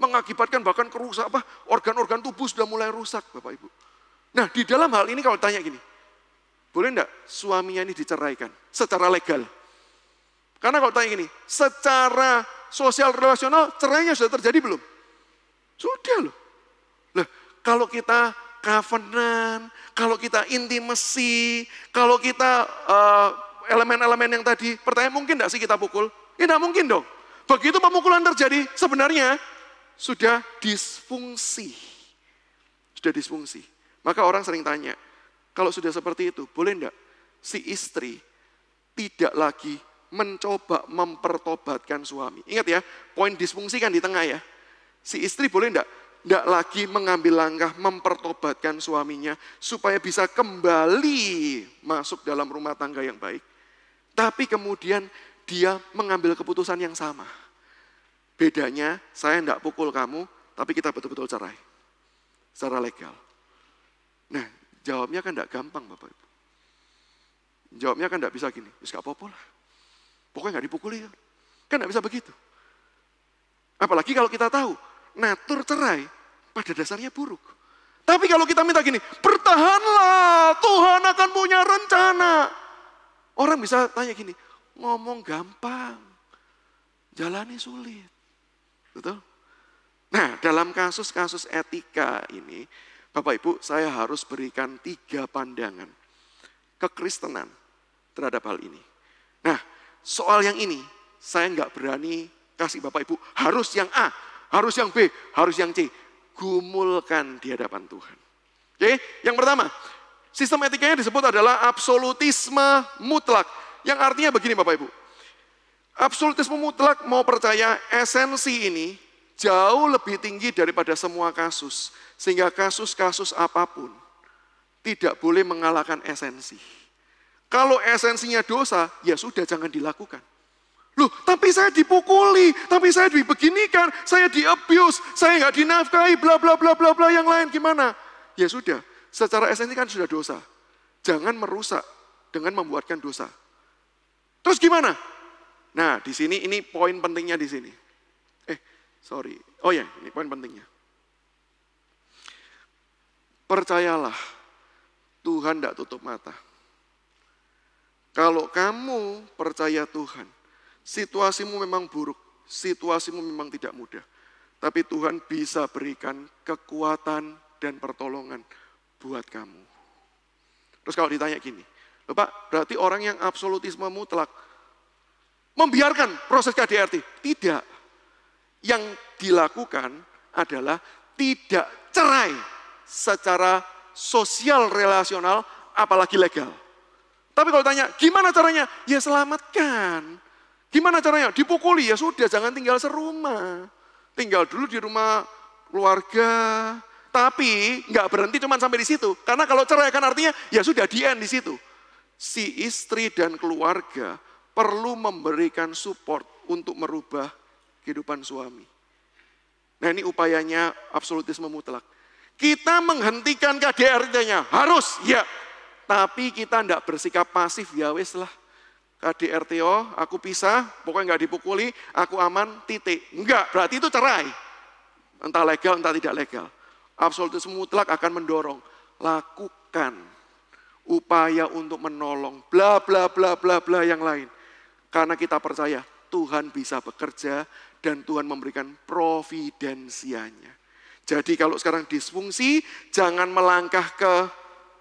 mengakibatkan bahkan kerusak apa organ-organ tubuh sudah mulai rusak Bapak Ibu. Nah di dalam hal ini kalau tanya gini, boleh enggak suaminya ini diceraikan secara legal? Karena kalau tanya gini, secara sosial relasional cerainya sudah terjadi belum? Sudah loh. Nah kalau kita covenant, kalau kita intimasi, kalau kita elemen eh, elemen-elemen yang tadi, pertanyaan mungkin tidak sih kita pukul? Ya tidak mungkin dong. Begitu pemukulan terjadi, sebenarnya sudah disfungsi. Sudah disfungsi. Maka orang sering tanya, kalau sudah seperti itu, boleh enggak si istri tidak lagi mencoba mempertobatkan suami. Ingat ya, poin disfungsi kan di tengah ya. Si istri boleh enggak? Enggak lagi mengambil langkah mempertobatkan suaminya supaya bisa kembali masuk dalam rumah tangga yang baik. Tapi kemudian dia mengambil keputusan yang sama. Bedanya saya enggak pukul kamu, tapi kita betul-betul cerai. Secara legal. Nah, jawabnya kan enggak gampang Bapak Ibu. Jawabnya kan enggak bisa gini, ya enggak apa-apa lah Pokoknya nggak dipukuli kan. Kan nggak bisa begitu. Apalagi kalau kita tahu, natur cerai pada dasarnya buruk. Tapi kalau kita minta gini, bertahanlah, Tuhan akan punya rencana. Orang bisa tanya gini, ngomong gampang, jalani sulit. Betul? Nah, dalam kasus-kasus etika ini, Bapak Ibu, saya harus berikan tiga pandangan kekristenan terhadap hal ini. Nah, soal yang ini saya nggak berani kasih Bapak Ibu. Harus yang A, harus yang B, harus yang C. Gumulkan di hadapan Tuhan. Oke, yang pertama, sistem etikanya disebut adalah absolutisme mutlak. Yang artinya begini Bapak Ibu. Absolutisme mutlak mau percaya esensi ini jauh lebih tinggi daripada semua kasus. Sehingga kasus-kasus apapun tidak boleh mengalahkan esensi. Kalau esensinya dosa, ya sudah jangan dilakukan. Loh, tapi saya dipukuli, tapi saya dibeginikan, saya diabuse, saya nggak dinafkahi, bla bla bla bla bla yang lain gimana? Ya sudah, secara esensi kan sudah dosa. Jangan merusak dengan membuatkan dosa. Terus gimana? Nah, di sini ini poin pentingnya di sini. Eh, sorry. Oh ya, yeah, ini poin pentingnya. Percayalah, Tuhan tidak tutup mata. Kalau kamu percaya Tuhan, situasimu memang buruk, situasimu memang tidak mudah. Tapi Tuhan bisa berikan kekuatan dan pertolongan buat kamu. Terus kalau ditanya gini, Pak, berarti orang yang absolutisme mutlak membiarkan proses KDRT? Tidak. Yang dilakukan adalah tidak cerai secara sosial relasional apalagi legal. Tapi kalau tanya, gimana caranya? Ya selamatkan. Gimana caranya? Dipukuli, ya sudah, jangan tinggal serumah. Tinggal dulu di rumah keluarga. Tapi nggak berhenti cuma sampai di situ. Karena kalau cerai kan artinya, ya sudah di end di situ. Si istri dan keluarga perlu memberikan support untuk merubah kehidupan suami. Nah ini upayanya absolutisme mutlak. Kita menghentikan KDRT-nya, harus, ya tapi kita tidak bersikap pasif, ya wis lah. KDRTO, aku pisah, pokoknya nggak dipukuli, aku aman, titik. Enggak, berarti itu cerai. Entah legal, entah tidak legal. Absolutisme mutlak akan mendorong. Lakukan upaya untuk menolong, bla bla bla bla bla yang lain. Karena kita percaya Tuhan bisa bekerja dan Tuhan memberikan providensianya. Jadi kalau sekarang disfungsi, jangan melangkah ke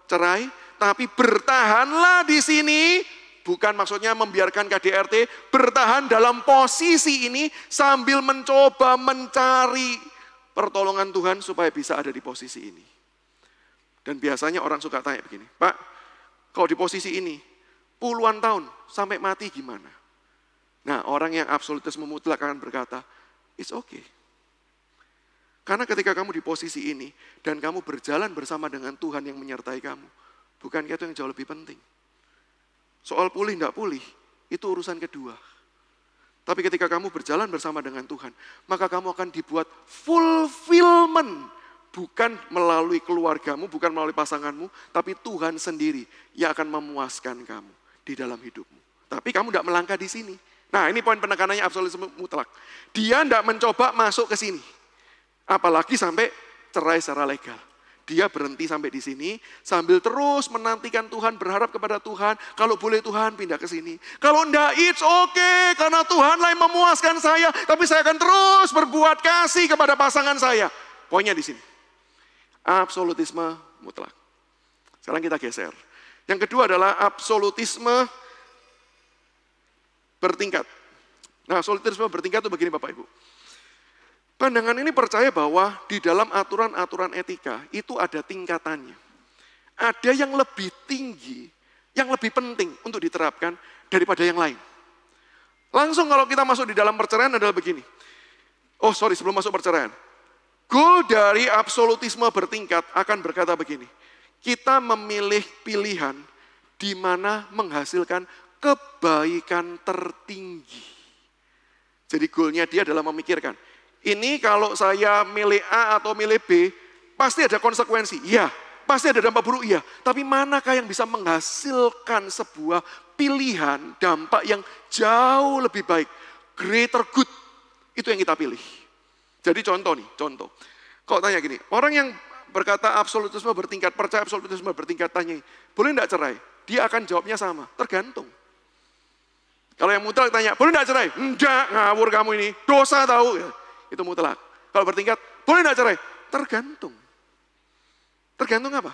cerai, tapi bertahanlah di sini. Bukan maksudnya membiarkan KDRT bertahan dalam posisi ini sambil mencoba mencari pertolongan Tuhan supaya bisa ada di posisi ini. Dan biasanya orang suka tanya begini, Pak, kalau di posisi ini puluhan tahun sampai mati gimana? Nah orang yang absolutis memutlak akan berkata, it's okay. Karena ketika kamu di posisi ini dan kamu berjalan bersama dengan Tuhan yang menyertai kamu, Bukan itu yang jauh lebih penting? Soal pulih tidak pulih, itu urusan kedua. Tapi ketika kamu berjalan bersama dengan Tuhan, maka kamu akan dibuat fulfillment. Bukan melalui keluargamu, bukan melalui pasanganmu, tapi Tuhan sendiri yang akan memuaskan kamu di dalam hidupmu. Tapi kamu tidak melangkah di sini. Nah ini poin penekanannya absolutisme mutlak. Dia tidak mencoba masuk ke sini. Apalagi sampai cerai secara legal. Dia berhenti sampai di sini sambil terus menantikan Tuhan, berharap kepada Tuhan. Kalau boleh Tuhan pindah ke sini. Kalau enggak, it's okay. Karena Tuhan lain memuaskan saya. Tapi saya akan terus berbuat kasih kepada pasangan saya. Poinnya di sini. Absolutisme mutlak. Sekarang kita geser. Yang kedua adalah absolutisme bertingkat. Nah, absolutisme bertingkat itu begini Bapak Ibu. Pandangan ini percaya bahwa di dalam aturan-aturan etika itu ada tingkatannya. Ada yang lebih tinggi, yang lebih penting untuk diterapkan daripada yang lain. Langsung kalau kita masuk di dalam perceraian adalah begini. Oh sorry sebelum masuk perceraian. Goal dari absolutisme bertingkat akan berkata begini. Kita memilih pilihan di mana menghasilkan kebaikan tertinggi. Jadi goalnya dia adalah memikirkan ini kalau saya milih A atau milih B, pasti ada konsekuensi. Iya, pasti ada dampak buruk, iya. Tapi manakah yang bisa menghasilkan sebuah pilihan dampak yang jauh lebih baik? Greater good. Itu yang kita pilih. Jadi contoh nih, contoh. Kok tanya gini, orang yang berkata absolutisme bertingkat, percaya absolutisme bertingkat, tanya, boleh enggak cerai? Dia akan jawabnya sama, tergantung. Kalau yang mutlak tanya, boleh enggak cerai? Enggak, ngawur kamu ini, dosa tahu. Itu mutlak. Kalau bertingkat, boleh tidak cerai? Tergantung. Tergantung apa?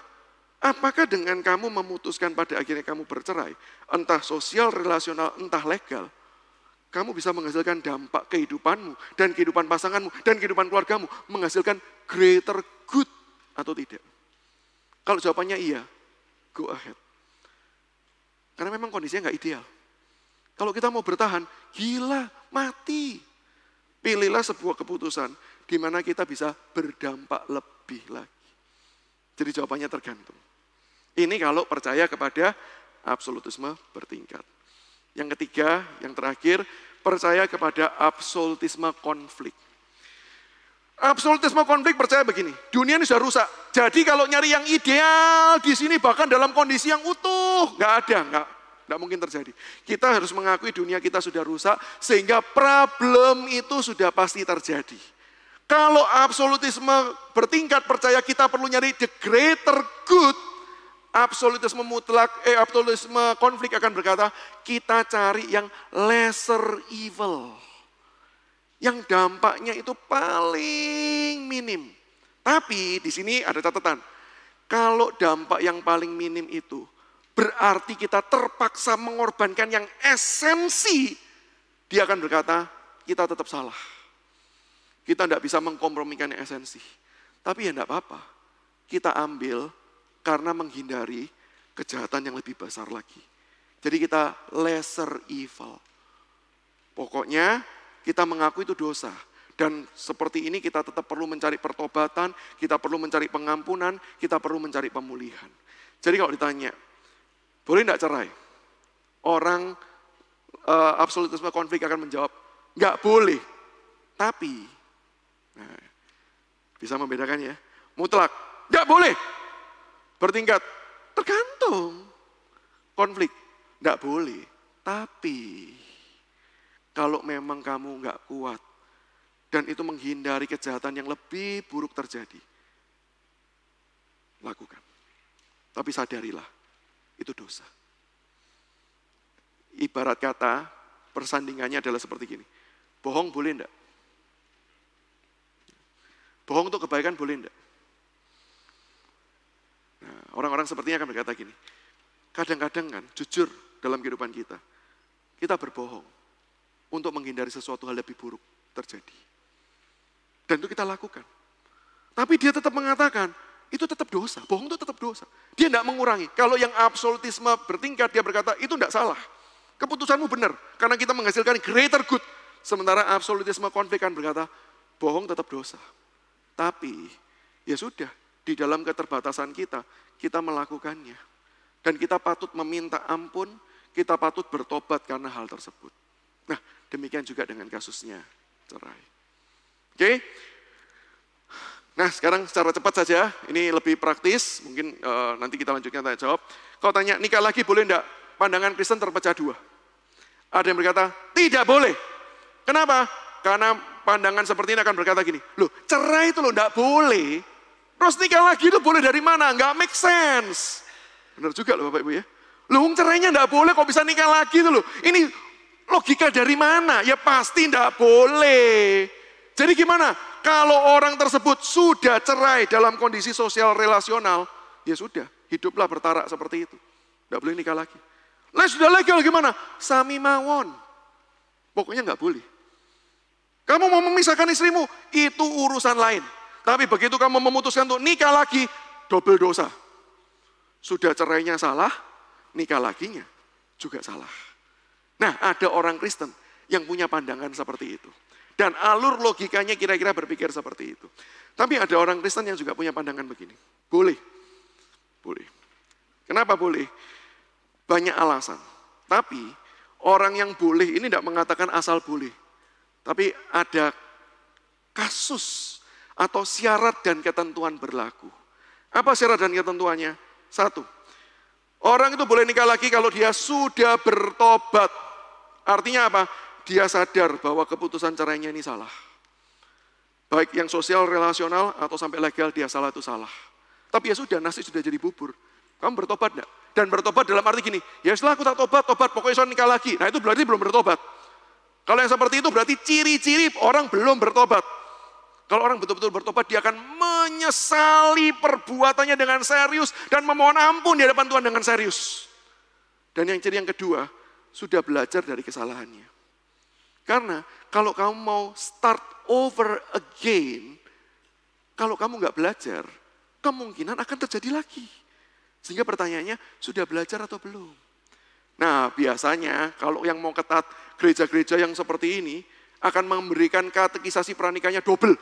Apakah dengan kamu memutuskan pada akhirnya kamu bercerai, entah sosial, relasional, entah legal, kamu bisa menghasilkan dampak kehidupanmu dan kehidupan pasanganmu dan kehidupan keluargamu menghasilkan greater good atau tidak? Kalau jawabannya iya, go ahead. Karena memang kondisinya nggak ideal. Kalau kita mau bertahan, gila, mati. Pilihlah sebuah keputusan di mana kita bisa berdampak lebih lagi. Jadi jawabannya tergantung. Ini kalau percaya kepada absolutisme bertingkat. Yang ketiga, yang terakhir, percaya kepada absolutisme konflik. Absolutisme konflik percaya begini, dunia ini sudah rusak. Jadi kalau nyari yang ideal di sini bahkan dalam kondisi yang utuh, nggak ada, nggak tidak mungkin terjadi. Kita harus mengakui dunia kita sudah rusak, sehingga problem itu sudah pasti terjadi. Kalau absolutisme bertingkat percaya kita perlu nyari the greater good, absolutisme mutlak, eh absolutisme konflik akan berkata, kita cari yang lesser evil. Yang dampaknya itu paling minim. Tapi di sini ada catatan. Kalau dampak yang paling minim itu berarti kita terpaksa mengorbankan yang esensi, dia akan berkata, kita tetap salah. Kita tidak bisa mengkompromikan yang esensi. Tapi ya tidak apa-apa. Kita ambil karena menghindari kejahatan yang lebih besar lagi. Jadi kita lesser evil. Pokoknya kita mengaku itu dosa. Dan seperti ini kita tetap perlu mencari pertobatan, kita perlu mencari pengampunan, kita perlu mencari pemulihan. Jadi kalau ditanya, boleh tidak cerai? Orang uh, absolutisme konflik akan menjawab, nggak boleh. Tapi, nah, bisa membedakan ya, mutlak, nggak boleh. Bertingkat, tergantung. Konflik, nggak boleh. Tapi, kalau memang kamu nggak kuat, dan itu menghindari kejahatan yang lebih buruk terjadi, lakukan. Tapi sadarilah, itu dosa. Ibarat kata, persandingannya adalah seperti gini. Bohong boleh enggak? Bohong untuk kebaikan boleh enggak? Nah, orang-orang sepertinya akan berkata gini, kadang-kadang kan jujur dalam kehidupan kita, kita berbohong untuk menghindari sesuatu hal lebih buruk terjadi. Dan itu kita lakukan. Tapi dia tetap mengatakan, itu tetap dosa. Bohong itu tetap dosa. Dia tidak mengurangi. Kalau yang absolutisme bertingkat, dia berkata, itu tidak salah. Keputusanmu benar, karena kita menghasilkan greater good. Sementara absolutisme konflik kan berkata, bohong tetap dosa. Tapi, ya sudah, di dalam keterbatasan kita, kita melakukannya. Dan kita patut meminta ampun, kita patut bertobat karena hal tersebut. Nah, demikian juga dengan kasusnya cerai. Oke, okay? Nah sekarang secara cepat saja, ini lebih praktis, mungkin e, nanti kita lanjutkan tanya jawab. Kalau tanya nikah lagi boleh enggak? Pandangan Kristen terpecah dua. Ada yang berkata, tidak boleh. Kenapa? Karena pandangan seperti ini akan berkata gini, loh cerai itu loh enggak boleh. Terus nikah lagi itu boleh dari mana? Enggak make sense. Benar juga loh Bapak Ibu ya. Loh cerainya enggak boleh kok bisa nikah lagi itu loh. Ini logika dari mana? Ya pasti enggak boleh. Jadi gimana? Kalau orang tersebut sudah cerai dalam kondisi sosial relasional, ya sudah, hiduplah bertarak seperti itu. Tidak boleh nikah lagi. Lah sudah legal gimana? Sami mawon. Pokoknya nggak boleh. Kamu mau memisahkan istrimu, itu urusan lain. Tapi begitu kamu memutuskan untuk nikah lagi, double dosa. Sudah cerainya salah, nikah laginya juga salah. Nah, ada orang Kristen yang punya pandangan seperti itu. Dan alur logikanya kira-kira berpikir seperti itu. Tapi ada orang Kristen yang juga punya pandangan begini. Boleh. Boleh. Kenapa boleh? Banyak alasan. Tapi orang yang boleh ini tidak mengatakan asal boleh. Tapi ada kasus atau syarat dan ketentuan berlaku. Apa syarat dan ketentuannya? Satu, orang itu boleh nikah lagi kalau dia sudah bertobat. Artinya apa? dia sadar bahwa keputusan cerainya ini salah. Baik yang sosial, relasional, atau sampai legal, dia salah itu salah. Tapi ya sudah, nasi sudah jadi bubur. Kamu bertobat enggak? Dan bertobat dalam arti gini, ya setelah aku tak tobat, tobat, pokoknya saya nikah lagi. Nah itu berarti belum bertobat. Kalau yang seperti itu berarti ciri-ciri orang belum bertobat. Kalau orang betul-betul bertobat, dia akan menyesali perbuatannya dengan serius dan memohon ampun di hadapan Tuhan dengan serius. Dan yang ciri yang kedua, sudah belajar dari kesalahannya. Karena kalau kamu mau start over again, kalau kamu nggak belajar, kemungkinan akan terjadi lagi. Sehingga pertanyaannya, sudah belajar atau belum? Nah, biasanya kalau yang mau ketat gereja-gereja yang seperti ini akan memberikan katekisasi peranikannya double.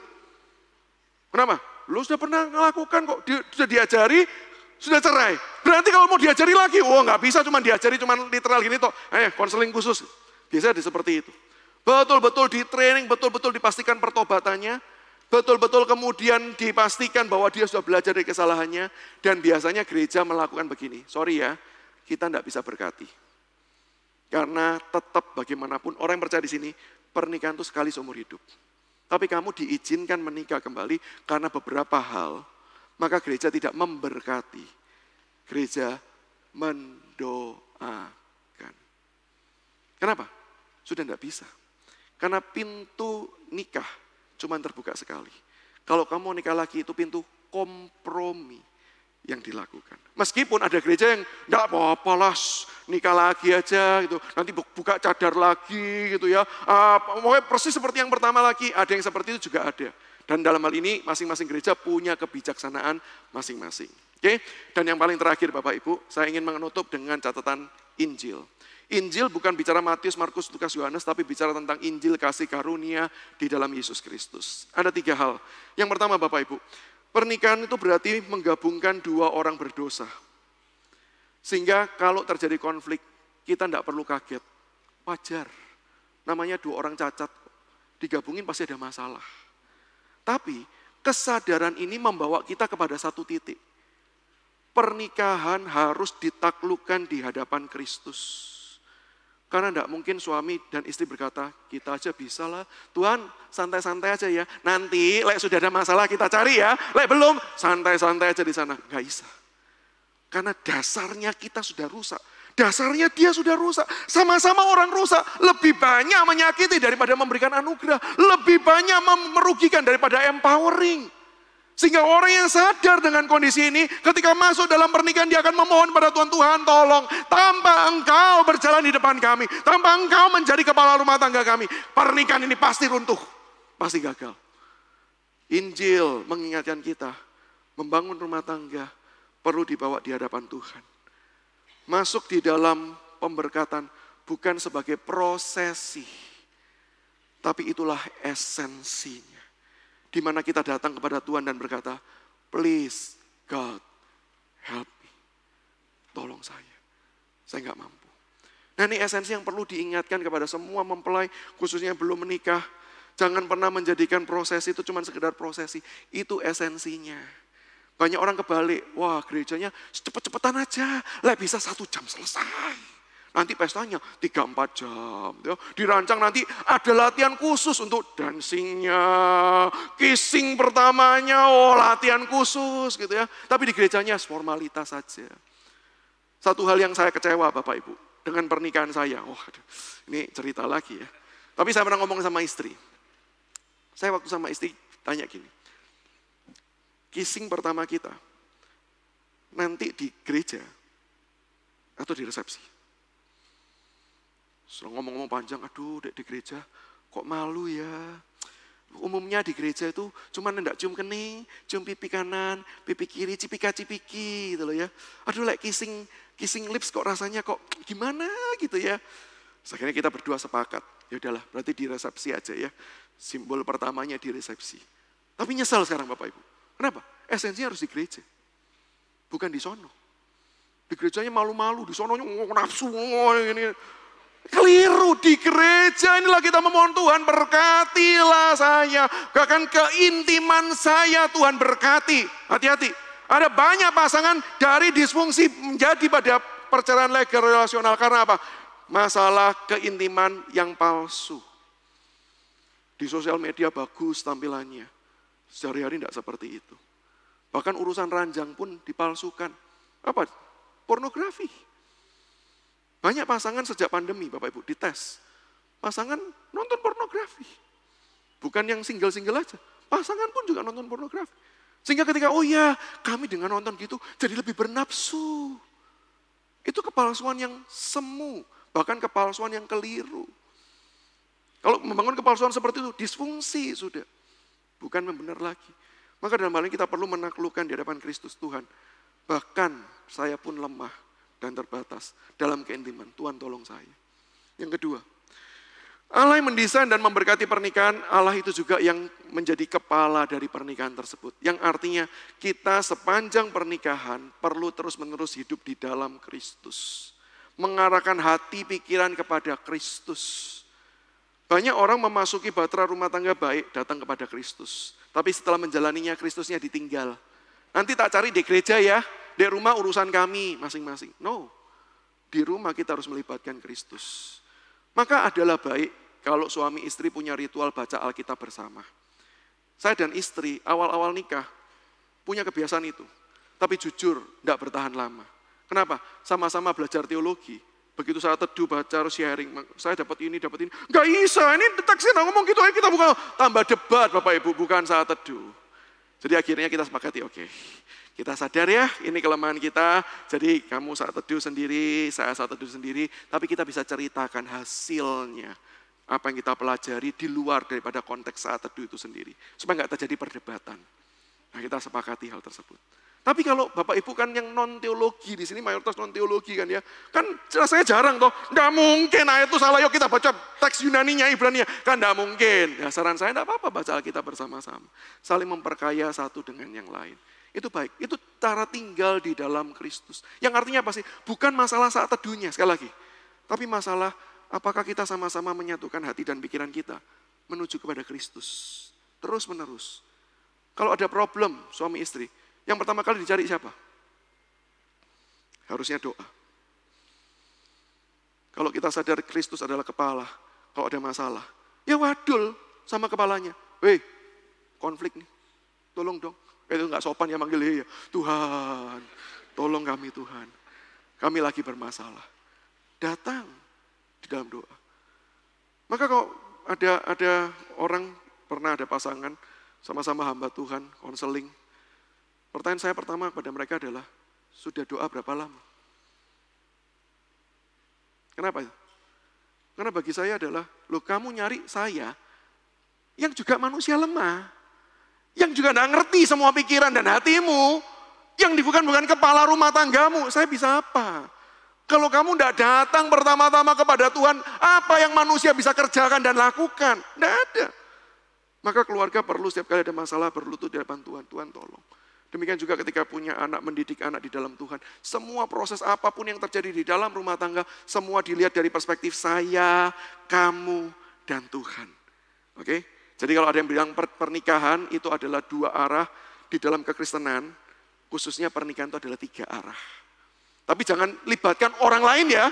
Kenapa? Lu sudah pernah melakukan kok, di, sudah diajari, sudah cerai. Berarti kalau mau diajari lagi, oh nggak bisa Cuman diajari cuman literal gini toh. eh konseling khusus. Biasanya ada seperti itu. Betul-betul di training, betul-betul dipastikan pertobatannya. Betul-betul kemudian dipastikan bahwa dia sudah belajar dari kesalahannya. Dan biasanya gereja melakukan begini. Sorry ya, kita tidak bisa berkati. Karena tetap bagaimanapun orang yang percaya di sini, pernikahan itu sekali seumur hidup. Tapi kamu diizinkan menikah kembali karena beberapa hal. Maka gereja tidak memberkati. Gereja mendoakan. Kenapa? Sudah tidak bisa. Karena pintu nikah cuma terbuka sekali. Kalau kamu nikah lagi itu pintu kompromi yang dilakukan. Meskipun ada gereja yang enggak apa-apa lah, nikah lagi aja gitu. Nanti buka cadar lagi gitu ya. uh, pokoknya persis seperti yang pertama lagi, ada yang seperti itu juga ada. Dan dalam hal ini masing-masing gereja punya kebijaksanaan masing-masing. Oke, dan yang paling terakhir Bapak Ibu, saya ingin menutup dengan catatan Injil. Injil bukan bicara Matius, Markus, Lukas, Yohanes, tapi bicara tentang Injil kasih karunia di dalam Yesus Kristus. Ada tiga hal. Yang pertama Bapak Ibu, pernikahan itu berarti menggabungkan dua orang berdosa. Sehingga kalau terjadi konflik, kita tidak perlu kaget. Wajar, namanya dua orang cacat, digabungin pasti ada masalah. Tapi kesadaran ini membawa kita kepada satu titik. Pernikahan harus ditaklukkan di hadapan Kristus karena tidak mungkin suami dan istri berkata, kita aja bisa lah. Tuhan santai-santai aja ya. Nanti lek sudah ada masalah kita cari ya. Lek belum, santai-santai aja di sana. Gak bisa. Karena dasarnya kita sudah rusak. Dasarnya dia sudah rusak. Sama-sama orang rusak. Lebih banyak menyakiti daripada memberikan anugerah. Lebih banyak merugikan daripada empowering. Sehingga orang yang sadar dengan kondisi ini, ketika masuk dalam pernikahan dia akan memohon pada Tuhan, Tuhan tolong, tanpa engkau berjalan di depan kami, tanpa engkau menjadi kepala rumah tangga kami, pernikahan ini pasti runtuh, pasti gagal. Injil mengingatkan kita, membangun rumah tangga perlu dibawa di hadapan Tuhan. Masuk di dalam pemberkatan bukan sebagai prosesi, tapi itulah esensinya di mana kita datang kepada Tuhan dan berkata, please God help me. Tolong saya, saya nggak mampu. Nah ini esensi yang perlu diingatkan kepada semua mempelai, khususnya yang belum menikah. Jangan pernah menjadikan proses itu cuma sekedar prosesi. Itu esensinya. Banyak orang kebalik, wah gerejanya cepet-cepetan aja, lah bisa satu jam selesai. Nanti pestanya 3-4 jam. Ya. Dirancang nanti ada latihan khusus untuk dancingnya, kissing pertamanya, oh latihan khusus gitu ya. Tapi di gerejanya formalitas saja. Satu hal yang saya kecewa Bapak Ibu dengan pernikahan saya. oh, ini cerita lagi ya. Tapi saya pernah ngomong sama istri. Saya waktu sama istri tanya gini. Kissing pertama kita nanti di gereja atau di resepsi? Setelah ngomong-ngomong panjang, aduh dek di gereja kok malu ya. Umumnya di gereja itu cuma ndak cium kening, cium pipi kanan, pipi kiri, cipika-cipiki gitu loh ya. Aduh like kissing, kissing lips kok rasanya kok gimana gitu ya. akhirnya kita berdua sepakat, ya udahlah berarti di resepsi aja ya. Simbol pertamanya di resepsi. Tapi nyesal sekarang Bapak Ibu. Kenapa? Esensinya harus di gereja. Bukan di sono. Di gerejanya malu-malu, di sononya nafsu, ini. Keliru di gereja inilah kita memohon Tuhan berkatilah saya. Bahkan keintiman saya Tuhan berkati. Hati-hati. Ada banyak pasangan dari disfungsi menjadi pada perceraian legal relasional. Karena apa? Masalah keintiman yang palsu. Di sosial media bagus tampilannya. Sehari-hari tidak seperti itu. Bahkan urusan ranjang pun dipalsukan. Apa? Pornografi. Banyak pasangan sejak pandemi, Bapak Ibu, dites. Pasangan nonton pornografi. Bukan yang single-single aja. Pasangan pun juga nonton pornografi. Sehingga ketika, oh ya, kami dengan nonton gitu jadi lebih bernapsu Itu kepalsuan yang semu, bahkan kepalsuan yang keliru. Kalau membangun kepalsuan seperti itu, disfungsi sudah. Bukan membenar lagi. Maka dalam hal ini kita perlu menaklukkan di hadapan Kristus Tuhan. Bahkan saya pun lemah dan terbatas dalam keintiman. Tuhan tolong saya. Yang kedua, Allah yang mendesain dan memberkati pernikahan, Allah itu juga yang menjadi kepala dari pernikahan tersebut. Yang artinya kita sepanjang pernikahan perlu terus-menerus hidup di dalam Kristus. Mengarahkan hati pikiran kepada Kristus. Banyak orang memasuki batra rumah tangga baik datang kepada Kristus. Tapi setelah menjalaninya Kristusnya ditinggal. Nanti tak cari di gereja ya, di rumah urusan kami masing-masing. No. Di rumah kita harus melibatkan Kristus. Maka adalah baik kalau suami istri punya ritual baca Alkitab bersama. Saya dan istri awal-awal nikah punya kebiasaan itu. Tapi jujur, tidak bertahan lama. Kenapa? Sama-sama belajar teologi. Begitu saya teduh, baca, harus sharing. Saya dapat ini, dapat ini. Gak bisa, ini deteksi ngomong gitu. Ayo kita buka. Tambah debat Bapak Ibu, bukan saat teduh. Jadi akhirnya kita sepakati, oke. Okay. Kita sadar ya, ini kelemahan kita. Jadi kamu saat teduh sendiri, saya saat teduh sendiri, tapi kita bisa ceritakan hasilnya. Apa yang kita pelajari di luar daripada konteks saat teduh itu sendiri. Supaya nggak terjadi perdebatan. Nah kita sepakati hal tersebut. Tapi kalau Bapak Ibu kan yang non teologi di sini mayoritas non teologi kan ya. Kan rasanya jarang toh. Enggak mungkin ayat nah itu salah yuk kita baca teks Yunani nya Ibrani nya Kan enggak mungkin. Ya saran saya enggak apa-apa baca Alkitab bersama-sama. Saling memperkaya satu dengan yang lain. Itu baik. Itu cara tinggal di dalam Kristus. Yang artinya apa sih? Bukan masalah saat teduhnya, sekali lagi. Tapi masalah apakah kita sama-sama menyatukan hati dan pikiran kita menuju kepada Kristus. Terus menerus. Kalau ada problem suami istri, yang pertama kali dicari siapa? Harusnya doa. Kalau kita sadar Kristus adalah kepala, kalau ada masalah, ya wadul sama kepalanya. Weh, konflik nih, tolong dong. Itu nggak sopan ya manggil ya. Tuhan, tolong kami Tuhan. Kami lagi bermasalah. Datang di dalam doa. Maka kok ada ada orang pernah ada pasangan sama-sama hamba Tuhan, konseling. Pertanyaan saya pertama kepada mereka adalah, sudah doa berapa lama? Kenapa? Karena bagi saya adalah, lo kamu nyari saya yang juga manusia lemah yang juga tidak ngerti semua pikiran dan hatimu, yang bukan bukan kepala rumah tanggamu, saya bisa apa? Kalau kamu tidak datang pertama-tama kepada Tuhan, apa yang manusia bisa kerjakan dan lakukan? Tidak ada. Maka keluarga perlu setiap kali ada masalah perlu tuh di depan Tuhan. Tuhan tolong. Demikian juga ketika punya anak, mendidik anak di dalam Tuhan. Semua proses apapun yang terjadi di dalam rumah tangga, semua dilihat dari perspektif saya, kamu, dan Tuhan. Oke? Okay? Jadi kalau ada yang bilang pernikahan itu adalah dua arah di dalam kekristenan, khususnya pernikahan itu adalah tiga arah. Tapi jangan libatkan orang lain ya.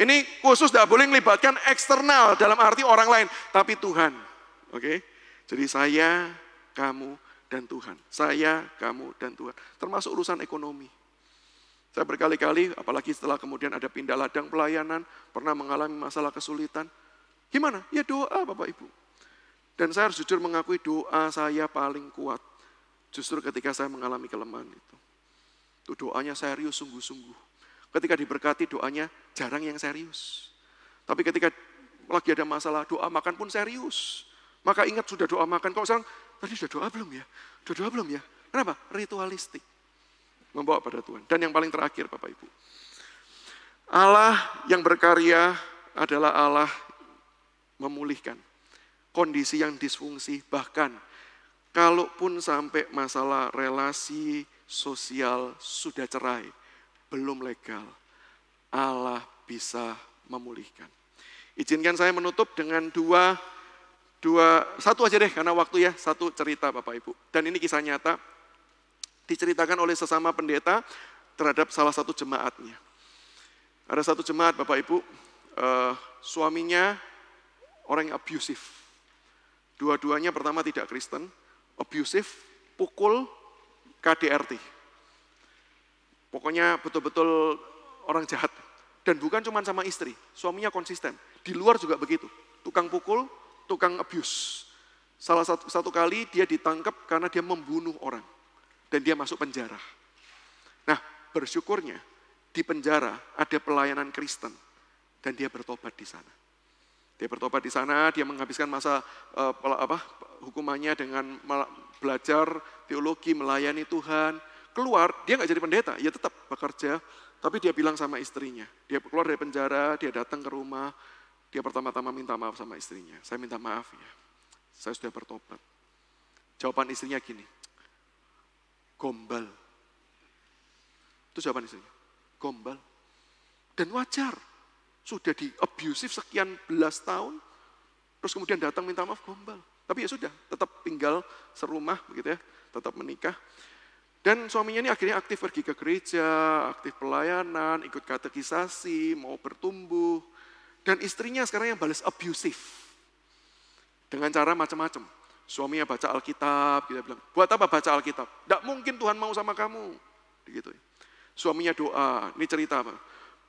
Ini khusus tidak boleh melibatkan eksternal dalam arti orang lain, tapi Tuhan. Oke? Jadi saya, kamu, dan Tuhan. Saya, kamu, dan Tuhan. Termasuk urusan ekonomi. Saya berkali-kali, apalagi setelah kemudian ada pindah ladang pelayanan, pernah mengalami masalah kesulitan. Gimana? Ya doa Bapak Ibu. Dan saya harus jujur mengakui doa saya paling kuat. Justru ketika saya mengalami kelemahan itu. Itu doanya serius, sungguh-sungguh. Ketika diberkati doanya jarang yang serius. Tapi ketika lagi ada masalah doa makan pun serius. Maka ingat sudah doa makan. kok sekarang, tadi sudah doa belum ya? Sudah doa belum ya? Kenapa? Ritualistik. Membawa pada Tuhan. Dan yang paling terakhir Bapak Ibu. Allah yang berkarya adalah Allah memulihkan kondisi yang disfungsi. Bahkan kalaupun sampai masalah relasi sosial sudah cerai, belum legal, Allah bisa memulihkan. Izinkan saya menutup dengan dua dua satu aja deh karena waktu ya satu cerita Bapak Ibu. Dan ini kisah nyata diceritakan oleh sesama pendeta terhadap salah satu jemaatnya. Ada satu jemaat Bapak Ibu, eh, suaminya orang yang abusive Dua-duanya pertama tidak Kristen, abusive, pukul, KDRT. Pokoknya betul-betul orang jahat. Dan bukan cuma sama istri, suaminya konsisten. Di luar juga begitu. Tukang pukul, tukang abuse. Salah satu, satu kali dia ditangkap karena dia membunuh orang. Dan dia masuk penjara. Nah, bersyukurnya di penjara ada pelayanan Kristen. Dan dia bertobat di sana. Dia bertobat di sana, dia menghabiskan masa uh, apa, hukumannya dengan belajar teologi, melayani Tuhan. Keluar, dia nggak jadi pendeta, ya tetap bekerja. Tapi dia bilang sama istrinya, dia keluar dari penjara, dia datang ke rumah, dia pertama-tama minta maaf sama istrinya. Saya minta maaf ya, saya sudah bertobat. Jawaban istrinya gini, gombal. Itu jawaban istrinya, gombal. Dan wajar, sudah di abusive sekian belas tahun, terus kemudian datang minta maaf gombal. Tapi ya sudah, tetap tinggal serumah begitu ya, tetap menikah. Dan suaminya ini akhirnya aktif pergi ke gereja, aktif pelayanan, ikut katekisasi, mau bertumbuh. Dan istrinya sekarang yang balas abusive. Dengan cara macam-macam. Suaminya baca Alkitab, kita bilang, buat apa baca Alkitab? Tidak mungkin Tuhan mau sama kamu. Begitu. Ya. Suaminya doa, ini cerita apa?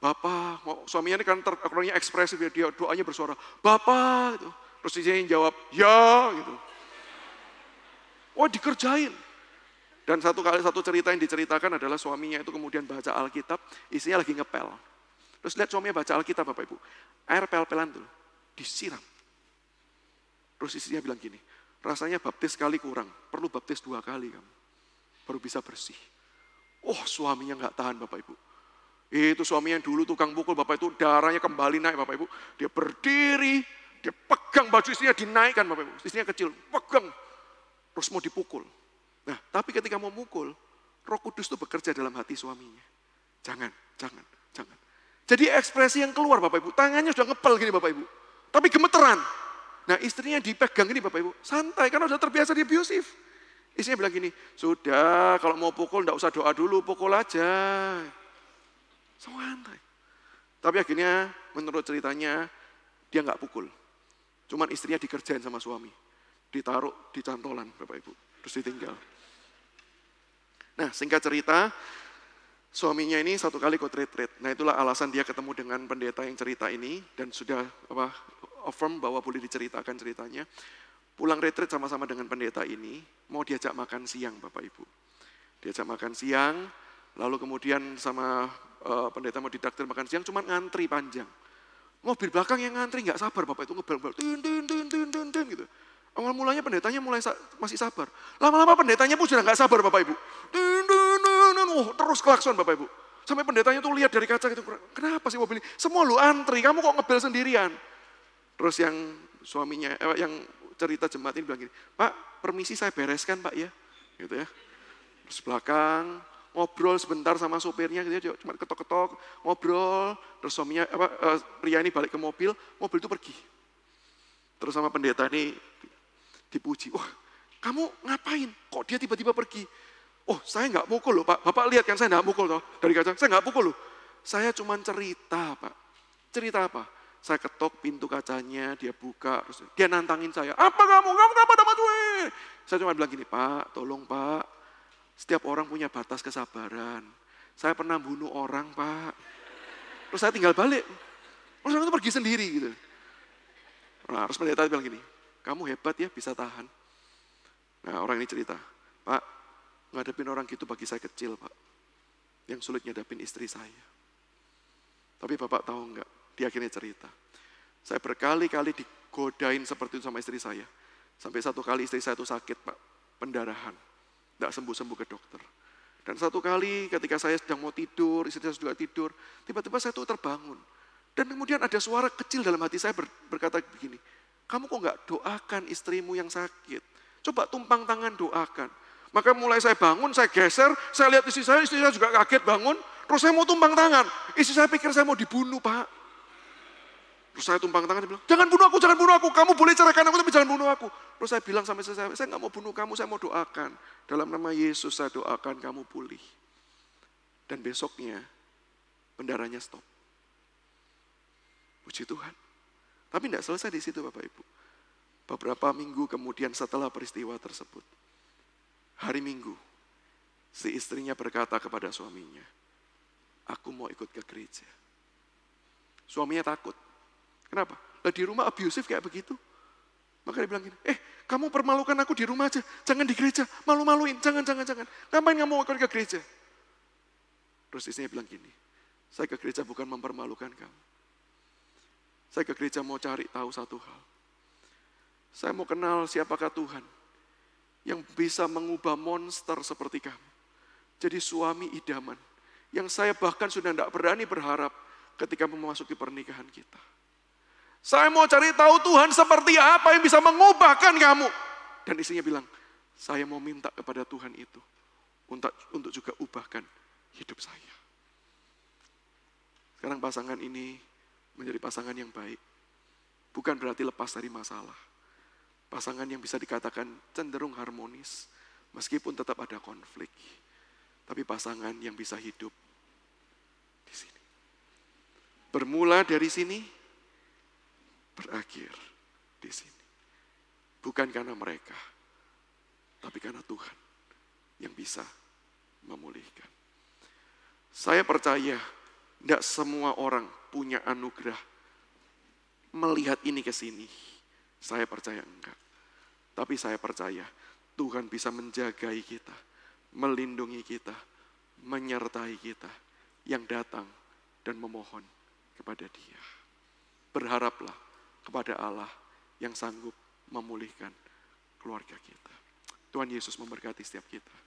Bapak, suaminya ini kan terkurangnya ekspresi ekspresif dia doanya bersuara, Bapak, gitu. terus istrinya jawab, ya, gitu. Wah dikerjain. Dan satu kali satu cerita yang diceritakan adalah suaminya itu kemudian baca Alkitab, isinya lagi ngepel. Terus lihat suaminya baca Alkitab Bapak Ibu, air pel-pelan tuh disiram. Terus istrinya bilang gini, rasanya baptis kali kurang, perlu baptis dua kali kamu, baru bisa bersih. Oh suaminya nggak tahan Bapak Ibu, itu suami yang dulu tukang pukul Bapak itu darahnya kembali naik Bapak Ibu. Dia berdiri, dia pegang baju istrinya dinaikkan Bapak Ibu. Istrinya kecil, pegang. Terus mau dipukul. Nah, tapi ketika mau mukul, roh kudus itu bekerja dalam hati suaminya. Jangan, jangan, jangan. Jadi ekspresi yang keluar Bapak Ibu, tangannya sudah ngepel gini Bapak Ibu. Tapi gemeteran. Nah istrinya dipegang gini Bapak Ibu, santai karena sudah terbiasa di abusive. Istrinya bilang gini, sudah kalau mau pukul enggak usah doa dulu, pukul aja. Santai. Tapi akhirnya menurut ceritanya dia nggak pukul. Cuman istrinya dikerjain sama suami. Ditaruh di cantolan Bapak Ibu. Terus ditinggal. Nah singkat cerita suaminya ini satu kali ikut retreat. Nah itulah alasan dia ketemu dengan pendeta yang cerita ini dan sudah apa affirm bahwa boleh diceritakan ceritanya. Pulang retreat sama-sama dengan pendeta ini, mau diajak makan siang Bapak Ibu. Diajak makan siang, lalu kemudian sama Eh, pendeta mau didaktir makan siang, cuma ngantri panjang. Mobil belakang yang ngantri nggak sabar bapak itu ngebel-bel, tin tin tin tin tin tin gitu. Awal mulanya pendetanya mulai sa masih sabar. Lama-lama pendetanya pun sudah nggak sabar bapak ibu. Tin tin tin, tin. Oh, terus klakson bapak ibu. Sampai pendetanya tuh lihat dari kaca gitu, kenapa sih mobil ini? Semua lu antri, kamu kok ngebel sendirian? Terus yang suaminya, eh, yang cerita jemaat ini bilang gini, Pak, permisi saya bereskan Pak ya. Gitu ya. Terus belakang, ngobrol sebentar sama sopirnya gitu ya, cuma ketok-ketok ngobrol terus suaminya apa eh, pria ini balik ke mobil mobil itu pergi terus sama pendeta ini dipuji wah kamu ngapain kok dia tiba-tiba pergi oh saya nggak mukul loh pak bapak lihat kan saya enggak mukul loh dari kaca saya nggak mukul loh saya cuma cerita pak cerita apa saya ketok pintu kacanya, dia buka, terus dia nantangin saya. Apa kamu? Kamu kenapa dapat duit? Saya cuma bilang gini, Pak, tolong Pak, setiap orang punya batas kesabaran. Saya pernah bunuh orang, Pak. Terus saya tinggal balik. Terus orang itu pergi sendiri gitu. Nah, terus pendeta bilang gini, kamu hebat ya bisa tahan. Nah orang ini cerita, Pak, ngadepin orang gitu bagi saya kecil Pak. Yang sulit ngadepin istri saya. Tapi Bapak tahu nggak, dia akhirnya cerita. Saya berkali-kali digodain seperti itu sama istri saya. Sampai satu kali istri saya itu sakit Pak, pendarahan. Tidak sembuh-sembuh ke dokter. Dan satu kali ketika saya sedang mau tidur, istri saya juga tidur, tiba-tiba saya tuh terbangun. Dan kemudian ada suara kecil dalam hati saya berkata begini, kamu kok nggak doakan istrimu yang sakit? Coba tumpang tangan doakan. Maka mulai saya bangun, saya geser, saya lihat istri saya, istri saya juga kaget bangun. Terus saya mau tumpang tangan. Istri saya pikir saya mau dibunuh, Pak. Terus saya tumpang tangan, dia bilang, jangan bunuh aku, jangan bunuh aku. Kamu boleh cerahkan aku, tapi jangan bunuh aku. Terus saya bilang sama selesai saya, saya nggak mau bunuh kamu, saya mau doakan. Dalam nama Yesus saya doakan kamu pulih. Dan besoknya, pendarahnya stop. Puji Tuhan. Tapi tidak selesai di situ Bapak Ibu. Beberapa minggu kemudian setelah peristiwa tersebut. Hari Minggu, si istrinya berkata kepada suaminya, aku mau ikut ke gereja. Suaminya takut, Kenapa? Lah di rumah abusive kayak begitu. Maka dia bilang gini, eh kamu permalukan aku di rumah aja, jangan di gereja, malu-maluin, jangan, jangan, jangan. Ngapain kamu mau ke gereja? Terus istrinya bilang gini, saya ke gereja bukan mempermalukan kamu. Saya ke gereja mau cari tahu satu hal. Saya mau kenal siapakah Tuhan yang bisa mengubah monster seperti kamu. Jadi suami idaman yang saya bahkan sudah tidak berani berharap ketika memasuki pernikahan kita. Saya mau cari tahu Tuhan seperti apa yang bisa mengubahkan kamu. Dan istrinya bilang, saya mau minta kepada Tuhan itu untuk, untuk juga ubahkan hidup saya. Sekarang pasangan ini menjadi pasangan yang baik. Bukan berarti lepas dari masalah. Pasangan yang bisa dikatakan cenderung harmonis, meskipun tetap ada konflik. Tapi pasangan yang bisa hidup di sini. Bermula dari sini, berakhir di sini. Bukan karena mereka, tapi karena Tuhan yang bisa memulihkan. Saya percaya tidak semua orang punya anugerah melihat ini ke sini. Saya percaya enggak. Tapi saya percaya Tuhan bisa menjagai kita, melindungi kita, menyertai kita yang datang dan memohon kepada Dia. Berharaplah kepada Allah yang sanggup memulihkan keluarga kita. Tuhan Yesus memberkati setiap kita.